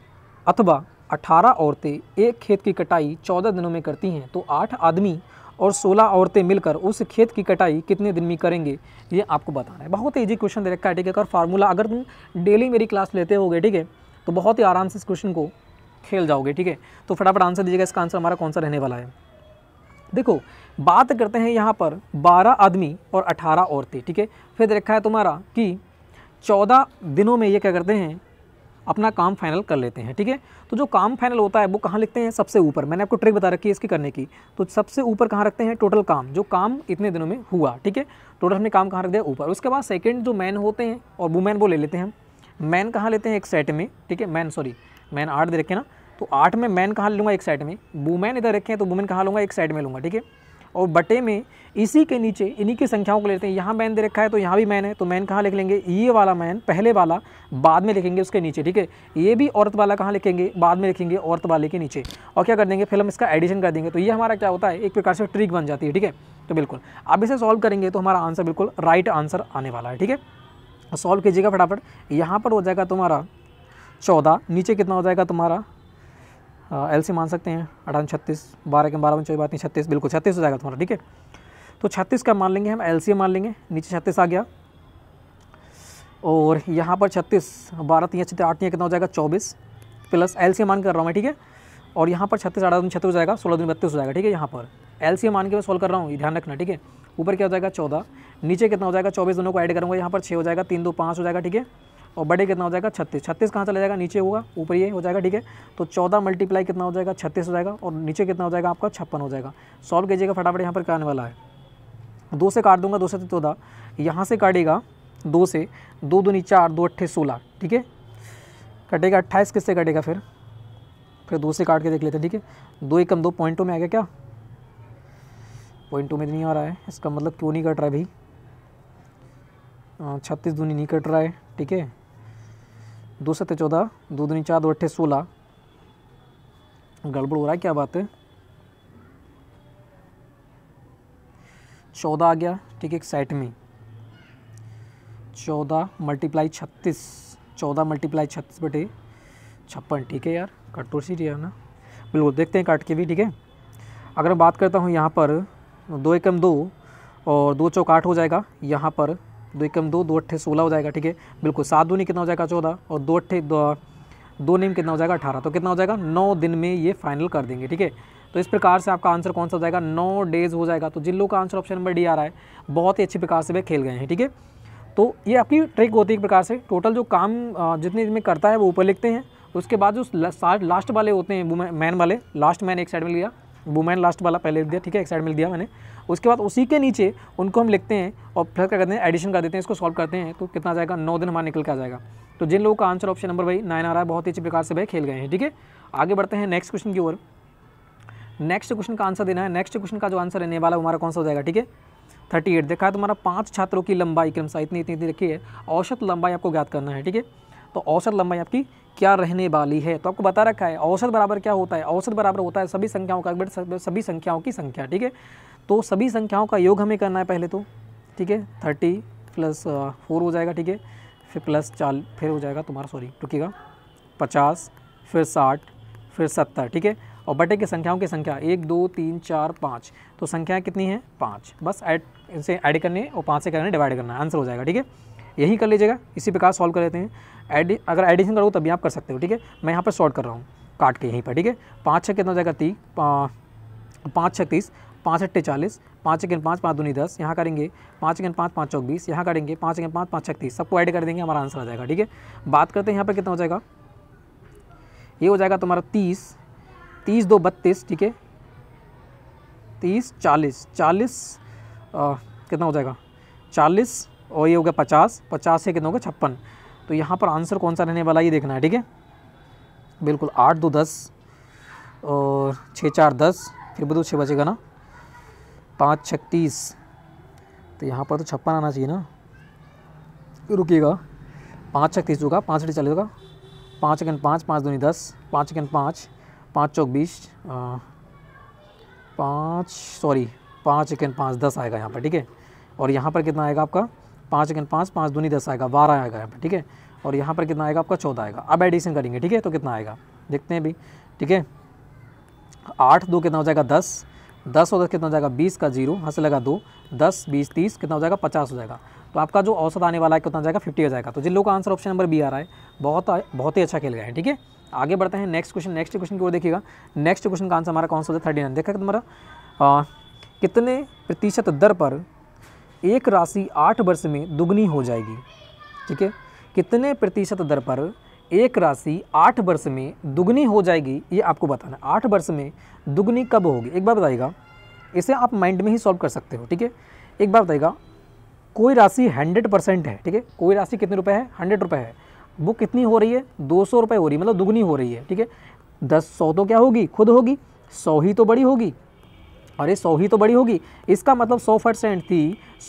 A: अथवा अठारह औरतें एक खेत की कटाई चौदह दिनों में करती हैं तो आठ आदमी और सोलह औरतें मिलकर उस खेत की कटाई कितने दिन में करेंगे ये आपको बताना है बहुत ईजी क्वेश्चन दे रखा है ठीक है और फार्मूला अगर तुम डेली मेरी क्लास लेते हो ठीक है तो बहुत ही आराम से इस क्वेश्चन को खेल जाओगे ठीक है तो फटाफट आंसर दीजिएगा इसका आंसर हमारा कौन सा रहने वाला है देखो बात करते हैं यहाँ पर बारह आदमी और अठारह औरतें ठीक है फिर रखा है तुम्हारा कि चौदह दिनों में ये क्या करते हैं अपना काम फाइनल कर लेते हैं ठीक है तो जो काम फाइनल होता है वो कहाँ लिखते हैं सबसे ऊपर मैंने आपको ट्रिक बता रखी है इसकी करने की तो सबसे ऊपर कहाँ रखते हैं टोटल काम जो काम इतने दिनों में हुआ ठीक है टोटल हमने काम कहाँ रख दिया ऊपर उसके बाद सेकेंड जो मैन होते हैं और वुमेन वो ले लेते हैं मैन कहाँ लेते हैं एक सेट में ठीक है मैन सॉरी मैन आठ दे रखे ना तो आठ में मैन कहाँ लूँगा एक साइड में वुमेन इधर रखे हैं तो वुमेन कहाँ लूँगा एक साइड में लूँगा ठीक है और बटे में इसी के नीचे इन्हीं की संख्याओं को लेते हैं यहाँ मैन दे रखा है तो यहाँ भी मैन है तो मैन कहाँ लिख लेंगे ये वाला मैन पहले वाला बाद में लिखेंगे उसके नीचे ठीक है ये भी औरत वाला कहाँ लिखेंगे बाद में लिखेंगे औरत वाले के नीचे और क्या कर देंगे फिर हम इसका एडिशन कर देंगे तो ये हमारा क्या होता है एक प्रकार से ट्रिक बन जाती है ठीक है तो बिल्कुल अब इसे सॉल्व करेंगे तो हमारा आंसर बिल्कुल राइट आंसर आने वाला है ठीक है सॉल्व कीजिएगा फटाफट यहाँ पर हो जाएगा तुम्हारा चौदह नीचे कितना हो जाएगा तुम्हारा एल सी मान सकते हैं अठारह छत्तीस बारह के बारह में चौबीस बात नहीं छत्तीस बिल्कुल छत्तीस हो जाएगा तुम्हारा ठीक है तो छत्तीस का मान लेंगे हम एल मान लेंगे नीचे छत्तीस आ गया और यहाँ पर छत्तीस बारह तीन छत्तीस आठ कितना हो जाएगा चौबीस प्लस एल मान कर रहा हूँ मैं ठीक है और यहाँ पर छत्तीस आठ दिन छत्तीस हो जाएगा सोलह दिन बत्तीस हो जाएगा ठीक है यहाँ पर एल मान के मैं सोल्व कर रहा हूँ ध्यान रखना ठीक है ऊपर क्या हो जाएगा चौदह नीचे कितना हो जाएगा चौबीस दोनों को ऐड करूँगा यहाँ पर छः हो जाएगा तीन दो पाँच हो जाएगा ठीक है और बड़े कितना हो जाएगा छत्तीस छत्तीस कहाँ चला जाएगा नीचे होगा ऊपर ये हो जाएगा ठीक है तो चौदह मल्टीप्लाई कितना हो जाएगा छत्तीस हो जाएगा और नीचे कितना हो जाएगा आपका छप्पन हो जाएगा सॉल्व कीजिएगा फटाफट यहाँ पर क्या आने वाला है दो से काट दूंगा दो से चौदह यहाँ से काटेगा दो से दो दूनी चार दो अट्ठे सोलह ठीक है कटेगा अट्ठाईस किससे कटेगा फिर फिर दो से काट के देख लेते हैं ठीक है दो एक कम दो पॉइंटों में आ गया क्या पॉइंटों में तो नहीं आ रहा है इसका मतलब क्यों नहीं कट रहा है भाई छत्तीस दूनी नहीं कट रहा है ठीक है दो सत्य चौदह दो दूनी चार दो अट्ठे सोलह गड़बड़ हो रहा है क्या बात है चौदह आ गया ठीक है एक सेट में चौदह मल्टीप्लाई छत्तीस चौदह मल्टीप्लाई छत्तीस बटे छप्पन ठीक है यार कटोर तो सी है ना बिल्कुल देखते हैं काट के भी ठीक है अगर मैं बात करता हूँ यहाँ पर दो एकम दो और दो चौक आठ हो जाएगा यहाँ पर दो एकम दो दो अट्ठे सोलह हो जाएगा ठीक है बिल्कुल सात नहीं कितना हो जाएगा चौदह और दो अट्ठे दो, दो नीम कितना हो जाएगा अठारह तो कितना हो जाएगा नौ दिन में ये फाइनल कर देंगे ठीक है तो इस प्रकार से आपका आंसर कौन सा हो जाएगा नौ डेज हो जाएगा तो जिन लोग का आंसर ऑप्शन नंबर डी आ रहा है बहुत ही अच्छी प्रकार से वे खेल गए हैं ठीक है तो ये आपकी ट्रिक होती है एक प्रकार से टोटल जो काम जितने इसमें करता है वो ऊपर लिखते हैं उसके बाद जो लास्ट वाले होते हैं मैन वाले लास्ट मैन एक साइड में लिया वुमेन लास्ट वाला पहले दिया ठीक है एक साइड में दिया मैंने उसके बाद उसी के नीचे उनको हम लिखते हैं और फिर क्या करते हैं एडिशन कर देते हैं इसको सॉल्व करते हैं तो कितना जाएगा नौ दिन हमारा निकल के आ जाएगा तो जिन लोगों का आंसर ऑप्शन नंबर भाई नाइन आ रहा है बहुत ही अच्छी प्रकार से भाई खेल गए हैं ठीक है आगे बढ़ते हैं नेक्स्ट क्वेश्चन की ओर नेक्स्ट क्वेश्चन का आंसर देना है नेक्स्ट क्वेश्चन का जो आंसर रहने वाला है हमारा कौन सा हो जाएगा ठीक है थर्टी एट देखा है तुम्हारा पाँच छात्रों की लंबाई क्रमशः इतनी इतनी इतनी रखी है औसत लंबाई आपको ज्ञात करना है ठीक है तो औसत लंबाई आपकी क्या रहने वाली है तो आपको बता रखा है औसत बराबर क्या होता है औसत बराबर होता है सभी संख्याओं का सभी संख्याओं की संख्या ठीक है तो सभी संख्याओं का योग हमें करना है पहले तो ठीक है थर्टी प्लस फोर हो जाएगा ठीक है फिर प्लस चाल फिर हो जाएगा तुम्हारा सॉरी रुकेगा पचास फिर साठ फिर सत्तर ठीक है और बटे की संख्याओं की संख्या एक दो तीन चार पाँच तो संख्या कितनी है पाँच बस ऐड इसे ऐड करने और पाँच से करने डिवाइड करना है आंसर हो जाएगा ठीक है यही कर लीजिएगा इसी प्रकार सॉल्व कर लेते हैं एड अगर एडिशन करो तभी आप कर सकते हो ठीक है मैं यहाँ पर शॉर्ट कर रहा हूँ काट के यहीं पर ठीक है पाँच छः कितना हो जाएगा ती पाँच छः तीस पाँच अट्ठे चालीस पाँच एक पाँच पाँच दूनी दस यहाँ करेंगे पाँच अगन पाँच पाँच चौबीस यहाँ करेंगे पाँच अगन पाँच पाँच छत्तीस सबको ऐड कर देंगे हमारा आंसर आ जाएगा ठीक है बात करते हैं यहाँ पर कितना हो जाएगा ये हो जाएगा तुम्हारा तीस तीस दो बत्तीस ठीक है तीस चालीस चालीस कितना हो जाएगा चालीस और ये हो गया पचास पचास से कितना होगा छप्पन तो यहाँ पर आंसर कौन सा रहने वाला ये देखना है ठीक है बिल्कुल आठ दो दस और छः चार दस फिर भी तो छः बचेगा ना पाँच छत्तीस तो यहाँ पर तो छप्पन आना चाहिए ना रुकिएगा पाँच छत्तीस होगा पाँच अठी चालीस होगा पाँच अकन पाँच पाँच दूनी दस पाँच अकन पाँच पाँच चौक बीस पाँच सॉरी पाँच एक पाँच दस आएगा यहाँ पर ठीक है और यहाँ पर कितना आएगा आपका पाँच एक पाँच पाँच दूनी दस आएगा बारह आएगा यहाँ पर ठीक है और यहाँ पर कितना आएगा आपका चौदह आएगा अब एडिशन करेंगे ठीक है तो कितना आएगा देखते हैं अभी ठीक है आठ दो कितना हो जाएगा दस दस और दस कितना हो जाएगा बीस का जीरो हंस हाँ लगा दो दस बीस तीस कितना हो जाएगा पचास हो जाएगा तो आपका जो औसत आने वाला है कितना जाएगा फिफ्टी हो जाएगा तो जिन लोगों का आंसर ऑप्शन नंबर बी आ रहा है बहुत बहुत ही अच्छा खेल गया है ठीक है आगे बढ़ते हैं नेक्स्ट क्वेश्चन नेक्स्ट क्वेश्चन की वो देखिएगा नेक्स्ट क्वेश्चन का आंसर हमारा कौन सा होता है थर्टी नाइन देखा तुम्हारा कितने प्रतिशत दर पर एक राशि आठ वर्ष में दुगनी हो जाएगी ठीक है कितने प्रतिशत दर पर एक राशि आठ वर्ष में दुगनी हो जाएगी ये आपको बताना आठ वर्ष में दुगनी कब होगी एक बार बताइएगा इसे आप माइंड में ही सॉल्व कर सकते हो ठीक है एक बार बताइएगा कोई राशि हंड्रेड परसेंट है ठीक है कोई राशि कितने रुपए है हंड्रेड रुपये है वो कितनी हो रही है दो सौ रुपये हो रही है मतलब दुगनी हो रही है ठीक है दस सौ तो क्या होगी खुद होगी सौ ही तो बड़ी होगी अरे सौ ही तो बड़ी होगी इसका मतलब सौ परसेंट थी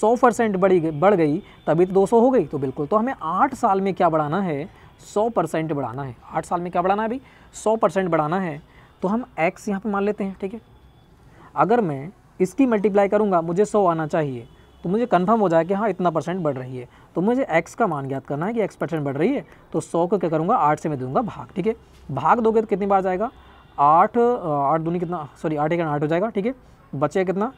A: सौ परसेंट बढ़ी बढ़ गई तभी तो दो सौ हो गई तो बिल्कुल तो हमें आठ साल में क्या बढ़ाना है सौ परसेंट बढ़ाना है आठ साल में क्या बढ़ाना है अभी सौ परसेंट बढ़ाना है तो हम एक्स यहाँ पर मान लेते हैं ठीक है अगर मैं इसकी मल्टीप्लाई करूँगा मुझे सौ आना चाहिए तो मुझे कंफर्म हो जाए कि हाँ इतना परसेंट बढ़ रही है तो मुझे एक्स का मान ज्ञात करना है कि एक्स परसेंट बढ़ रही है तो सौ को क्या करूँगा आठ से मैं दूंगा भाग ठीक है भाग दोगे तो कितनी बार जाएगा आठ आठ दूनी कितना सॉरी आठ एक आठ हो जाएगा ठीक है बचे कितना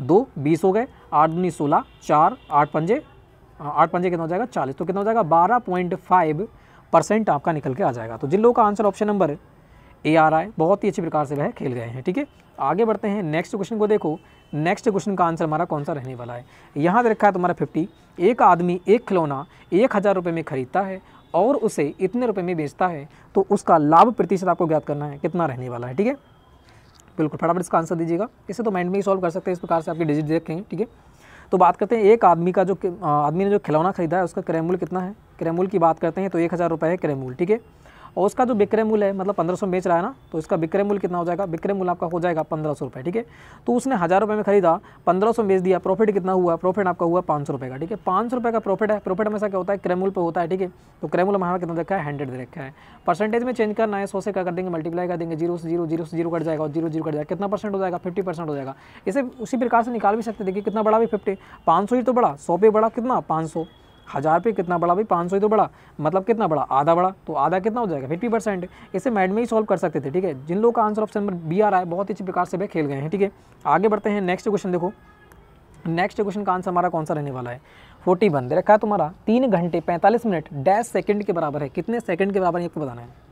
A: दो बीस हो गए आठ दूनी सोलह चार आठ पंजे आठ पंजे कितना हो जाएगा चालीस तो कितना हो जाएगा बारह पॉइंट फाइव परसेंट आपका निकल के आ जाएगा तो जिन लोगों का आंसर ऑप्शन नंबर ए आ रहा है बहुत ही अच्छी प्रकार से वह खेल गए हैं ठीक है आगे बढ़ते हैं नेक्स्ट क्वेश्चन को देखो नेक्स्ट क्वेश्चन का आंसर हमारा कौन सा रहने वाला है यहाँ से रखा है तुम्हारा फिफ्टी एक आदमी एक खिलौना एक हज़ार रुपये में ख़रीदता है और उसे इतने रुपये में बेचता है तो उसका लाभ प्रतिशत आपको ज्ञात करना है कितना रहने वाला है ठीक है बिल्कुल फटाफट इसका आंसर दीजिएगा इसे तो माइंड में ही सॉल्व कर सकते हैं इस प्रकार से आपकी डिजिट देखें ठीक है तो बात करते हैं एक आदमी का जो आदमी ने जो खिलौना खरीदा है उसका क्रय कितना है क्रय की बात करते हैं तो एक हज़ार रुपये है क्रय ठीक है और उसका जो विक्रय मूल्य है मतलब पंद्रह सौ बेच रहा है ना तो इसका विक्रय मूल्य कितना हो जाएगा विक्रय मूल्य आपका हो जाएगा पंद्रह सौ रुपये ठीक है तो उसने हज़ार रुपये में खरीदा पंद्रह सौ बेच दिया प्रॉफिट कितना हुआ प्रॉफिट आपका हुआ पाँच सौ रुपये का ठीक है पाँच सौ रुपये का प्रॉफिट है प्रॉफिट हमेशा क्या होता है क्रेमूल पर होता है ठीक है तो क्रेमूल हमारा कितना देखा है हंड्रेड दे रखा है परसेंटेज में चेंज करना है सौ से क्या कर देंगे मल्टीप्लाई कर देंगे जीरो से जीरो जीरो से जीरो कट जाएगा और जीरो जीरो कट जाएगा कितना परसेंट हो जाएगा फिफ्टी परसेंट हो जाएगा इसे उसी प्रकार से निकाल भी सकते देखिए कितना बड़ा भी फिफ्टी पाँच सौ ही तो बड़ा सौ पे बड़ा कितना पाँच सौ हज़ार पे कितना बड़ा भाई पाँच सौ ही तो बड़ा मतलब कितना बड़ा आधा बड़ा तो आधा कितना हो जाएगा फिफ्टी परसेंट इसे मैड में ही सॉल्व कर सकते थे ठीक है जिन लोगों का आंसर ऑप्शन नंबर बी आ रहा है बहुत ही प्रकार से वे खेल गए हैं ठीक है आगे बढ़ते हैं नेक्स्ट क्वेश्चन देखो नेक्स्ट क्वेश्चन का आंसर हमारा कौन सा रहने वाला है फोर्टी वन दे रखा है तुम्हारा तीन घंटे पैंतालीस मिनट डैश सेकेंड के बराबर है कितने सेकंड के बराबर है आपको बताना है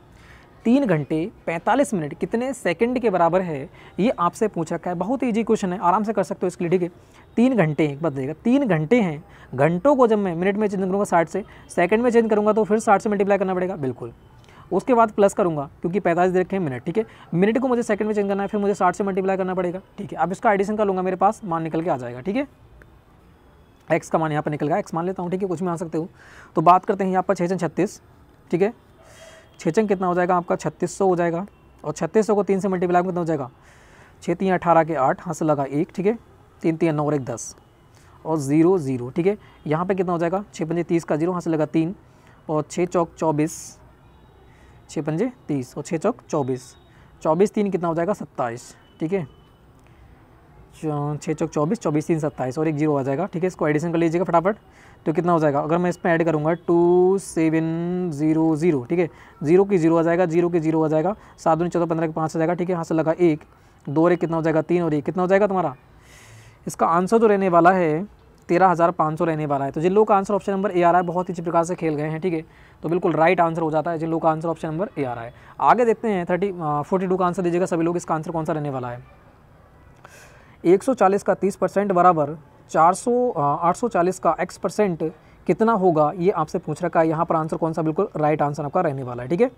A: तीन घंटे पैंतालीस मिनट कितने सेकंड के बराबर है ये आपसे पूछ रखा है बहुत ईजी क्वेश्चन है आराम से कर सकते हो इसके लिए ठीक है तीन घंटे एक बात देखिएगा तीन घंटे हैं घंटों को जब मैं मिनट में चेंज करूँगा साठ से सेकंड में चेंज करूँगा तो फिर साठ से मल्टीप्लाई करना पड़ेगा बिल्कुल उसके बाद प्लस करूँगा क्योंकि पैंतालीस देख रखे हैं मिनट ठीक है मिनट को मुझे सेकंड में चेंज करना है फिर मुझे साठ से मल्टीप्लाई करना पड़ेगा ठीक है अब इसका एडिशन कर लूँगा मेरे पास मान निकल के आ जाएगा ठीक है एक्स का मान यहाँ पर निकल गया एक्स मान लेता हूँ ठीक है कुछ भी आ सकते हो तो बात करते हैं यहाँ पर छः छत्तीस ठीक है छः कितना हो जाएगा आपका छत्तीस हो जाएगा और छत्तीस को तीन से मल्टीप्लाई कितना हो जाएगा छः तीन अठारह के आठ हाँ से लगा एक ठीक है तीन तीन नौ और एक दस और ज़ीरो ज़ीरो ठीक है यहाँ पे कितना हो जाएगा छः पंजे तीस का जीरो हाँ से लगा तीन और छः चौक चौबीस छः पंजे तीस और छः चौक चौबीस चौबीस तीन कितना हो जाएगा सत्ताईस ठीक है छः चौक चौबीस चौबीस तीन सत्ताईस और एक जीरो आ जाएगा ठीक है इसको एडिशन कर लीजिएगा फटाफट तो कितना हो जाएगा अगर मैं इसमें ऐड करूँगा टू सेवन जीरो जीरो ठीक है जीरो की जीरो आ जाएगा जीरो की जीरो आ जाएगा सात दूनी चौदह पंद्रह के पाँच आ जाएगा ठीक है यहाँ से लगा एक दो और एक कितना हो जाएगा तीन और एक कितना हो जाएगा तुम्हारा इसका आंसर जो तो रहने वाला है तेरह हज़ार पाँच सौ रहने वाला है तो जिन लोग का आंसर ऑप्शन नंबर ए आ रहा है बहुत ही अच्छी प्रकार से खेल गए हैं ठीक है तो बिल्कुल राइट आंसर हो जाता है जिन लोग का आंसर ऑप्शन नंबर ए आ रहा है आगे देखते हैं थर्टी फोर्टी टू का आंसर दीजिएगा सभी लोग इसका आंसर कौन सा रहने वाला है चालीस का तीस परसेंट बराबर सौ चालीस का एक्स परसेंट कितना होगा ये आपसे पूछ रखा है यहाँ पर आंसर कौन सा बिल्कुल राइट आंसर आपका रहने वाला है ठीक है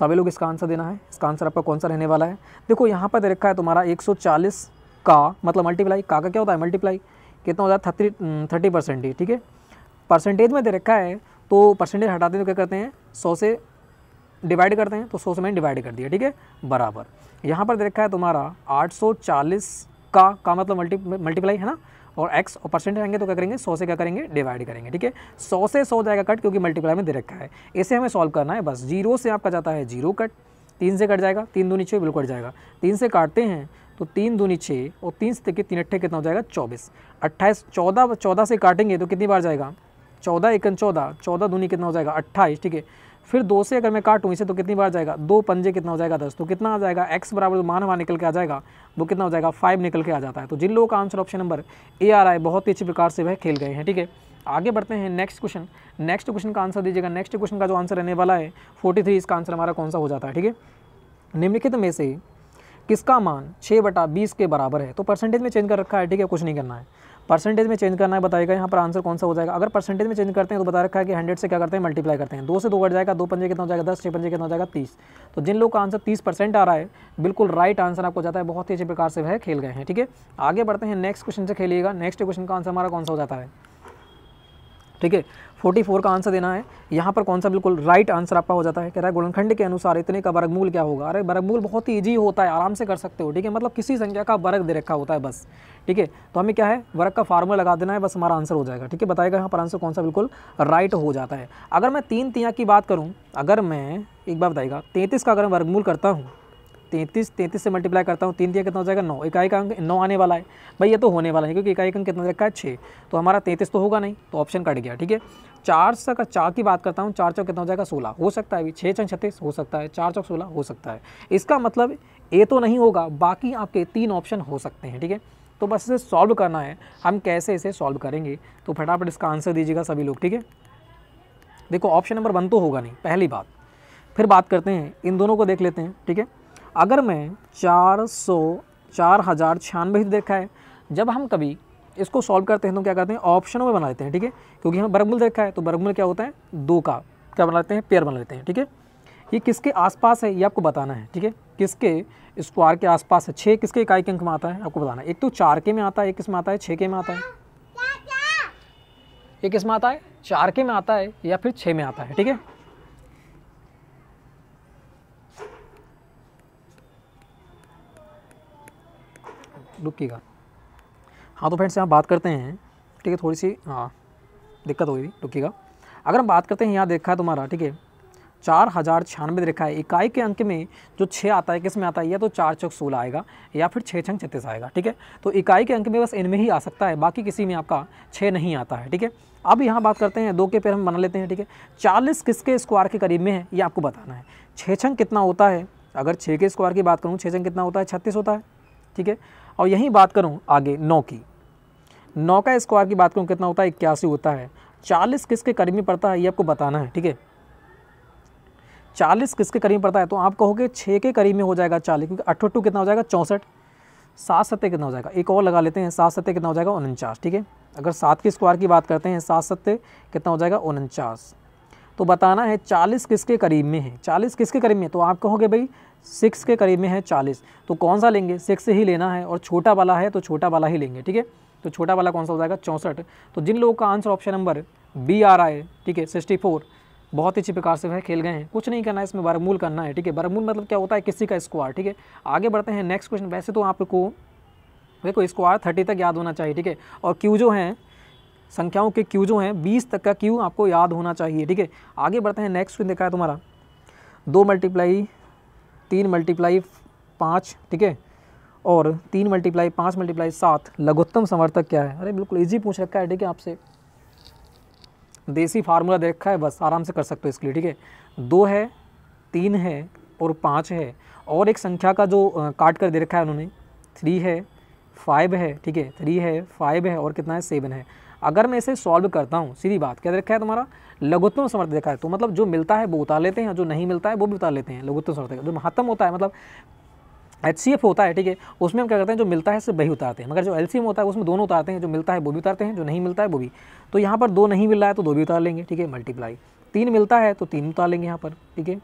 A: सभी लोग इसका आंसर देना है इसका आंसर आपका कौन सा रहने वाला है देखो यहाँ पर दे रखा है तुम्हारा 140 का मतलब मल्टीप्लाई का का क्या होता है मल्टीप्लाई कितना हो जाता है थर्टी थर्टी परसेंट ही ठीक है परसेंटेज में दे रखा है तो परसेंटेज हटाते तो क्या करते हैं सौ से डिवाइड करते हैं तो सौ से मैंने डिवाइड कर दिया ठीक है बराबर यहाँ पर दे रखा है तुम्हारा आठ का का मतलब मल्टी मल्टीप्लाई है ना और एक्स और परसेंटेज आएंगे तो क्या करेंगे सौ से क्या करेंगे डिवाइड करेंगे ठीक है सौ से सौ जाएगा कट क्योंकि मल्टीप्लाई में दे रखा है इसे हमें सॉल्व करना है बस जीरो से आपका जाता है जीरो कट तीन से कट जाएगा तीन दो नीचे बिल्कुल कट जाएगा तीन से काटते हैं तो तीन दूनी छः और तीन से के तीन अट्ठे कितना हो जाएगा चौबीस अट्ठाईस चौदह चौदह से काटेंगे तो कितनी बार जाएगा चौदह एकन चौदह चौदह दूनी कितना हो जाएगा अट्ठाईस ठीक है फिर दो से अगर मैं काटूँ इसे तो कितनी बार जाएगा दो पंजे कितना हो जाएगा दस तो कितना आ जाएगा एक्स बराबर जो मान हमारा निकल के आ जाएगा वो कितना हो जाएगा फाइव निकल के आ जाता है तो जिन लोगों का आंसर ऑप्शन नंबर ए आ रहा है बहुत ही अच्छे प्रकार से वह खेल गए हैं ठीक है आगे बढ़ते हैं नेक्स्ट क्वेश्चन नेक्स्ट क्वेश्चन का आंसर दीजिएगा नेक्स्ट क्वेश्चन का जो आंसर रहने वाला है फोर्टी थ्री इसका आंसर हमारा कौन सा हो जाता है ठीक है निम्नलिखित में से किसका मान छः बटा बीस के बराबर है तो परसेंटेज में चेंज कर रखा है ठीक है कुछ नहीं करना है परसेंटेज में चेंज करना है बताएगा यहाँ पर आंसर कौन सा हो जाएगा अगर परसेंटेज में चेंज करते हैं तो बता रखा है कि हंड्रेड से क्या करते हैं मल्टीप्लाई करते हैं दो से दो कट जाएगा दो पंजे कितना हो जाएगा दस छः पंजे कितना हो जाएगा तीस तो जिन लोग का आंसर तीस परसेंट आ रहा है बिल्कुल राइट आंसर आपको जाता है बहुत ही अच्छे प्रकार से वह खेल गए हैं ठीक है आगे बढ़ते हैं नेक्स्ट क्वेश्चन से खेलिएगा नेक्स्ट क्वेश्चन का आंसर हमारा कौन सा हो जाता है ठीक है 44 का आंसर देना है यहाँ पर कौन सा बिल्कुल राइट आंसर आपका हो जाता है कह रहा है गुणनखंड के अनुसार इतने का वर्गमूल क्या होगा अरे वर्गमूल बहुत ही ईजी होता है आराम से कर सकते हो ठीक है मतलब किसी संख्या का वर्ग दे रखा होता है बस ठीक है तो हमें क्या है वर्ग का फार्मूला लगा देना है बस हमारा आंसर हो जाएगा ठीक है बताएगा यहाँ पर आंसर कौन सा बिल्कुल राइट हो जाता है अगर मैं तीन तिया की बात करूँ अगर मैं एक बार बताएगा तैंतीस का अगर मैं वर्गमूल करता हूँ तैंतीस तैंतीस से मल्टीप्लाई करता हूँ तीन दिया कितना हो जाएगा नौ इकाई का अंक नौ आने वाला है भाई ये तो होने वाला है क्योंकि इकाई का अंक कितना रखा है छः तो हमारा तैंतीस तो होगा नहीं तो ऑप्शन कट गया ठीक है चार सौ का चार की बात करता हूँ चार चौक कितना हो जाएगा सोलह हो सकता है अभी छः चंग छत्तीस हो सकता है चार चौक सोलह हो सकता है इसका मतलब ए तो नहीं होगा बाकी आपके तीन ऑप्शन हो सकते हैं ठीक है तो बस इसे सॉल्व करना है हम कैसे इसे सॉल्व करेंगे तो फटाफट इसका आंसर दीजिएगा सभी लोग ठीक है देखो ऑप्शन नंबर वन तो होगा नहीं पहली बात फिर बात करते हैं इन दोनों को देख लेते हैं ठीक है अगर मैं चार सौ चार हज़ार छियानवे देखा है जब हम कभी इसको सॉल्व करते हैं तो क्या करते हैं ऑप्शनों में बना लेते हैं ठीक है क्योंकि हमें वर्गमूल देखा है तो वर्गमूल क्या होता है दो का क्या बना लेते हैं पेयर बना लेते हैं ठीक है ये किसके आसपास है ये आपको बताना है ठीक है किसके स्क्वायर के आसपास है छः किसके इकाई के अंक में आता है आपको बताना है एक तो चार के में आता है एक किस में आता है छः के में आता है ये किस में आता है चार के में आता है या फिर छः में आता है ठीक है डुबकी का हाँ तो फ्रेंड्स यहाँ बात करते हैं ठीक है थोड़ी सी हाँ दिक्कत हो गई थी डुबकी का अगर हम बात करते हैं यहाँ देखा है तुम्हारा ठीक है चार हज़ार छियानवे देखा है इकाई के अंक में जो छः आता है किस में आता है या तो चार चौक सोलह आएगा या फिर छः छंग छत्तीस आएगा ठीक है तो इकाई के अंक में बस इनमें ही आ सकता है बाकी किसी में आपका छः नहीं आता है ठीक है अब यहाँ बात करते हैं दो के पेयर हम बना लेते हैं ठीक है चालीस किसके स्क्वायर के करीब में है ये आपको बताना है छः छंग कितना होता है अगर छः के स्क्वायर की बात करूँ छः छंग कितना होता है छत्तीस होता है ठीक है और यहीं बात करूँ आगे नौ की नौ का स्क्वायर की बात करूँ कितना होता है इक्यासी होता है चालीस किसके करीब में पड़ता है ये आपको बताना है ठीक है चालीस किसके करीब पड़ता है तो आप कहोगे छः के करीब में हो जाएगा चालीस क्योंकि टू कितना हो जाएगा चौंसठ सात सत्य कितना हो जाएगा एक और लगा लेते हैं सात सत्य कितना हो जाएगा उनचास ठीक है अगर सात के स्क्वायर की बात करते हैं सात सत्य कितना हो जाएगा उनचास तो बताना है चालीस किसके करीब में है चालीस किसके करीब में तो आप कहोगे भाई सिक्स के करीब में है चालीस तो कौन सा लेंगे सिक्स ही लेना है और छोटा वाला है तो छोटा वाला ही लेंगे ठीक है तो छोटा वाला कौन सा हो जाएगा चौंसठ तो जिन लोगों का आंसर ऑप्शन नंबर बी आ रहा है ठीक है सिक्सटी फोर बहुत ही अच्छी प्रकार से वह खेल गए हैं कुछ नहीं करना है इसमें बरमूल करना है ठीक है बरमूल मतलब क्या होता है किसी का स्क्वायर ठीक है आगे बढ़ते हैं नेक्स्ट क्वेश्चन वैसे तो आपको देखो स्क्वायर थर्टी तक याद होना चाहिए ठीक है और क्यू जो हैं संख्याओं के क्यू जो हैं बीस तक का क्यू आपको याद होना चाहिए ठीक है आगे बढ़ते हैं नेक्स्ट क्वेश्चन देखा है तुम्हारा दो मल्टीप्लाई तीन मल्टीप्लाई पाँच ठीक है और तीन मल्टीप्लाई पाँच मल्टीप्लाई सात लघुत्तम समर्थक क्या है अरे बिल्कुल ईजी पूछ रखा है ठीक है आपसे देसी फार्मूला दे रखा है बस आराम से कर सकते हो इसके लिए ठीक है दो है तीन है और पाँच है और एक संख्या का जो काट कर दे रखा है उन्होंने थ्री है फाइव है ठीक है थ्री है फाइव है और कितना है सेवन है अगर मैं इसे सॉल्व करता हूँ सीधी बात क्या दे रखा है तुम्हारा लघुत्तम समर्थ देखा है तो मतलब जो मिलता है वो उतार लेते हैं जो नहीं मिलता है वो भी उतार लेते हैं लघुत्तम समर्थ जो महत्तम होता है मतलब एच सी एफ होता है ठीक है उसमें हम क्या करते हैं जो मिलता है सिर्फ वही उतारते हैं मगर जो एल सी एम होता है उसमें दोनों उतारते हैं जो मिलता है वो भी उतारते हैं जो नहीं मिलता है वो भी तो यहाँ पर दो नहीं मिल रहा है तो दो भी उतार लेंगे ठीक है मल्टीप्लाई तीन मिलता है तो तीन उतार लेंगे यहाँ पर ठीक है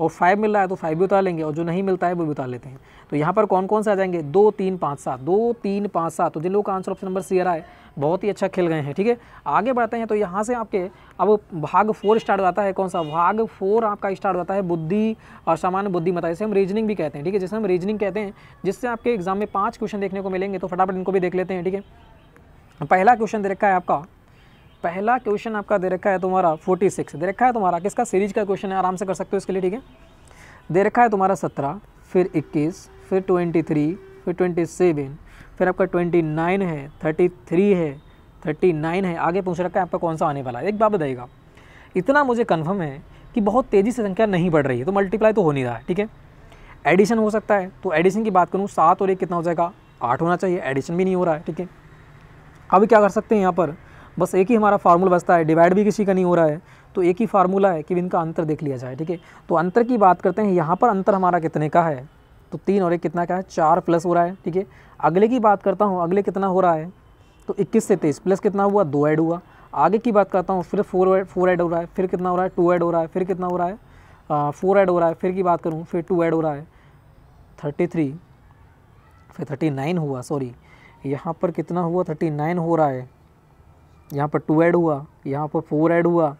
A: और फाइव मिल रहा है तो फाइव भी उतार लेंगे और जो नहीं मिलता है वो भी उतार लेते हैं तो यहाँ पर कौन कौन से आ जाएंगे दो तीन पाँच सात दो तीन पाँच सात तो जिन लोगों का आंसर ऑप्शन नंबर सी आ रहा है बहुत ही अच्छा खेल गए हैं ठीक है आगे बढ़ते हैं तो यहाँ से आपके अब भाग फोर स्टार्ट हो जाता है कौन सा भाग फोर आपका स्टार्ट होता है बुद्धि और सामान्य बुद्धि मत इसे हम रीजनिंग भी कहते हैं ठीक है जैसे हम रीजनिंग कहते हैं जिससे आपके एग्जाम में पाँच क्वेश्चन देखने को मिलेंगे तो फटाफट इनको भी देख लेते हैं ठीक है पहला क्वेश्चन दे रखा है आपका पहला क्वेश्चन आपका दे रखा है तुम्हारा फोर्टी सिक्स दे रखा है तुम्हारा किसका सीरीज का क्वेश्चन है आराम से कर सकते हो इसके लिए ठीक है दे रखा है तुम्हारा सत्रह फिर इक्कीस फिर ट्वेंटी थ्री फिर ट्वेंटी सेवन फिर आपका ट्वेंटी नाइन है थर्टी थ्री है थर्टी नाइन है आगे पूछ रखा है आपका कौन सा आने वाला है एक बात बताइएगा इतना मुझे कन्फर्म है कि बहुत तेज़ी से संख्या नहीं बढ़ रही है तो मल्टीप्लाई तो हो नहीं रहा है ठीक है एडिशन हो सकता है तो एडिशन की बात करूँ सात और एक कितना हो जाएगा आठ होना चाहिए एडिशन भी नहीं हो रहा है ठीक है अभी क्या कर सकते हैं यहाँ पर बस एक ही हमारा फार्मूला बचता है डिवाइड भी किसी का नहीं हो रहा है तो एक ही फार्मूला है कि इनका अंतर देख लिया जाए ठीक है तो अंतर की बात करते हैं यहाँ पर अंतर हमारा कितने का है तो तीन और एक कितना का है चार प्लस हो रहा है ठीक है अगले की बात करता हूँ अगले कितना हो रहा है तो 21 से 23 प्लस कितना हुआ दो ऐड हुआ आगे की बात करता हूँ फिर फोर फोर ऐड हो रहा है फिर कितना हो रहा है टू ऐड हो रहा है फिर कितना हो रहा है फोर ऐड हो रहा है फिर की बात करूँ फिर टू ऐड हो रहा है थर्टी थ्री फिर थर्टी नाइन हुआ सॉरी यहाँ पर कितना हुआ थर्टी नाइन हो रहा है यहाँ पर टू ऐड हुआ यहाँ पर फोर ऐड हुआ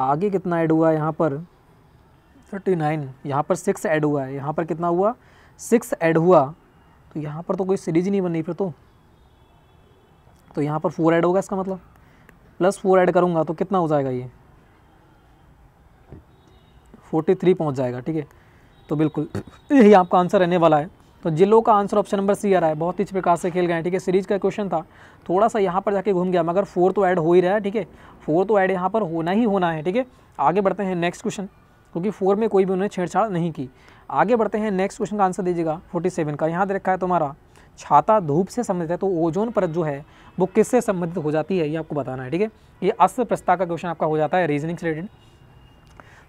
A: आगे कितना ऐड हुआ यहाँ पर थर्टी नाइन यहाँ पर सिक्स ऐड हुआ है यहाँ पर कितना हुआ सिक्स ऐड हुआ तो यहाँ पर तो कोई सीरीज नहीं बन रही फिर तो तो यहाँ पर फोर ऐड होगा इसका मतलब प्लस फोर ऐड करूँगा तो कितना हो जाएगा ये फोर्टी थ्री पहुँच जाएगा ठीक है तो बिल्कुल यही आपका आंसर रहने वाला है तो लोगों का आंसर ऑप्शन नंबर सी आ रहा है बहुत ही प्रकार से खेल गए हैं ठीक है सीरीज का क्वेश्चन था थोड़ा सा यहाँ पर जाके घूम गया मगर फोर तो ऐड हो ही रहा है ठीक है फोर तो ऐड यहाँ पर होना ही होना है ठीक है आगे बढ़ते हैं नेक्स्ट क्वेश्चन क्योंकि फोर में कोई भी उन्होंने छेड़छाड़ नहीं की आगे बढ़ते हैं नेक्स्ट क्वेश्चन का आंसर दीजिएगा 47 का यहाँ दे रखा है तुम्हारा छाता धूप से संबंधित है तो ओजोन परत जो है वो किससे संबंधित हो जाती है ये आपको बताना है ठीक है ये अस्व प्रस्ताव का क्वेश्चन आपका हो जाता है रीजनिंग से रिलेटेड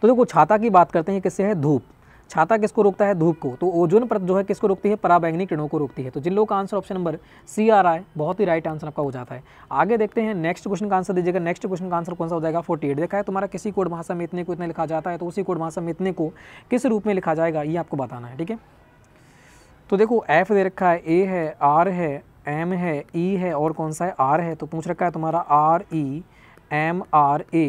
A: तो देखो छाता की बात करते हैं किससे है धूप छाता किसको रोकता है धूप को तो ओजोन परत जो है किसको रोकती है पराबैंगनी किरणों को रोकती है तो जिन लोगों का आंसर ऑप्शन नंबर सी आ रहा है बहुत ही राइट आंसर आपका हो जाता है आगे देखते हैं नेक्स्ट क्वेश्चन का आंसर दीजिएगा नेक्स्ट क्वेश्चन का आंसर कौन सा हो जाएगा फोर्टी देखा है तुम्हारा किसी कोड भाषा में इतने को इतना लिखा जाता है तो उसी कोड भाषा में इतने को किस रूप में लिखा जाएगा ये आपको बताना है ठीक है तो देखो एफ दे रखा है ए है आर है एम है ई e है और कौन सा है आर है तो पूछ रखा है तुम्हारा R E M R A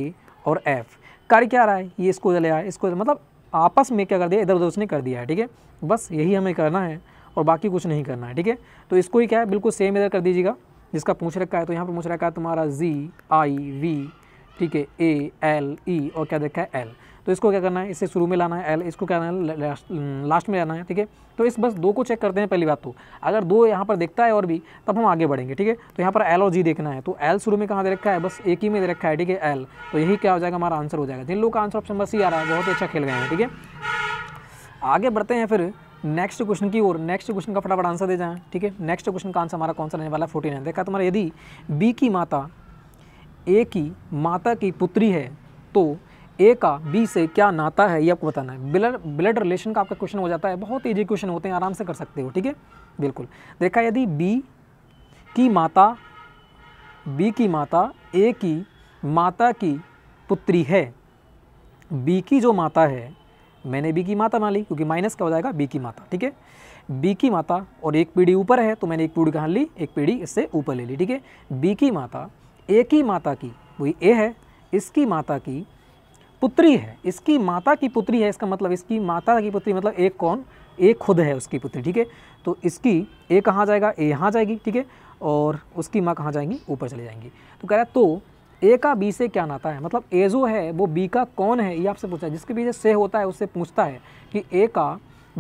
A: और एफ़ कार्य क्या रहा है ये इसको ले आया इसको मतलब आपस में क्या कर दिया इधर उधर उसने कर दिया है ठीक है बस यही हमें करना है और बाकी कुछ नहीं करना है ठीक है तो इसको ही क्या है बिल्कुल सेम इधर कर दीजिएगा जिसका पूछ रखा है तो यहाँ पर पूछ रखा है तुम्हारा जी आई वी ठीक है ए एल ई और क्या देखा है एल तो इसको क्या करना है इसे शुरू में लाना है एल इसको क्या करना है लास्ट mm, में लाना है ठीक है तो इस बस दो को चेक करते हैं पहली बात तो अगर दो यहाँ पर देखता है और भी तब हम आगे बढ़ेंगे ठीक है तो यहाँ पर एल और जी देखना है तो एल शुरू में कहाँ दे रखा है बस एक ही में दे रखा है ठीक है एल तो यही क्या हो जाएगा हमारा आंसर हो जाएगा जिन लोग का आंसर ऑप्शन बस ही आ रहा है बहुत ही अच्छा खेल गए हैं ठीक है आगे बढ़ते हैं फिर नेक्स्ट क्वेश्चन की ओर नेक्स्ट क्वेश्चन का फटाफट आंसर दे जाए ठीक है नेक्स्ट क्वेश्चन का आंसर हमारा कौन सा रहने वाला है फोर्टी नाइन देखा तुम्हारा यदि बी की माता ए की माता की पुत्री है तो ए का बी से क्या नाता है ये आपको बताना है ब्लड ब्लड रिलेशन का आपका क्वेश्चन हो जाता है बहुत ईजी क्वेश्चन होते हैं आराम से कर सकते हो ठीक है बिल्कुल देखा यदि बी की माता बी की माता ए की माता की पुत्री है बी की जो माता है मैंने बी की माता मान ली क्योंकि माइनस क्या हो जाएगा बी की माता ठीक है बी की माता और एक पीढ़ी ऊपर है तो मैंने एक पीढ़ी कहाँ ली एक पीढ़ी इससे ऊपर ले ली ठीक है बी की माता ए की माता की वही ए है इसकी माता की पुत्री है इसकी माता की पुत्री है इसका मतलब इसकी माता की पुत्री मतलब एक कौन ए खुद है उसकी पुत्री ठीक है तो इसकी ए कहाँ जाएगा ए यहाँ जाएगी ठीक है और उसकी माँ कहाँ जाएंगी ऊपर चले जाएंगी तो कह रहा है तो ए का बी से क्या नाता है मतलब ए जो है वो बी का कौन है ये आपसे पूछा है जिसके पीछे से होता है उससे पूछता है कि ए का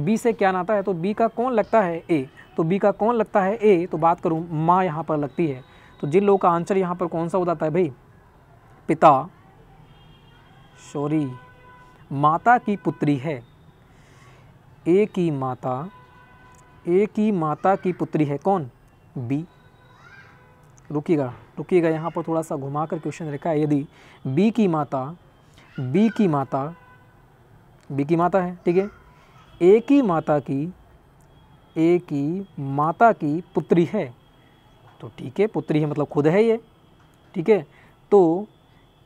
A: बी से क्या नाता है तो बी का कौन लगता है ए तो बी का कौन लगता है ए तो बात करूँ माँ यहाँ पर लगती है तो जिन लोगों का आंसर यहाँ पर कौन सा हो जाता है भाई पिता शौरी माता की पुत्री है एक की माता एक ही माता की पुत्री है कौन बी रुकिएगा रुकिएगा यहाँ पर थोड़ा सा घुमा कर क्वेश्चन रखा है यदि बी की माता बी की माता बी की माता है ठीक है एक ही माता की एक ही माता की पुत्री है तो ठीक है पुत्री है मतलब खुद है ये ठीक है तो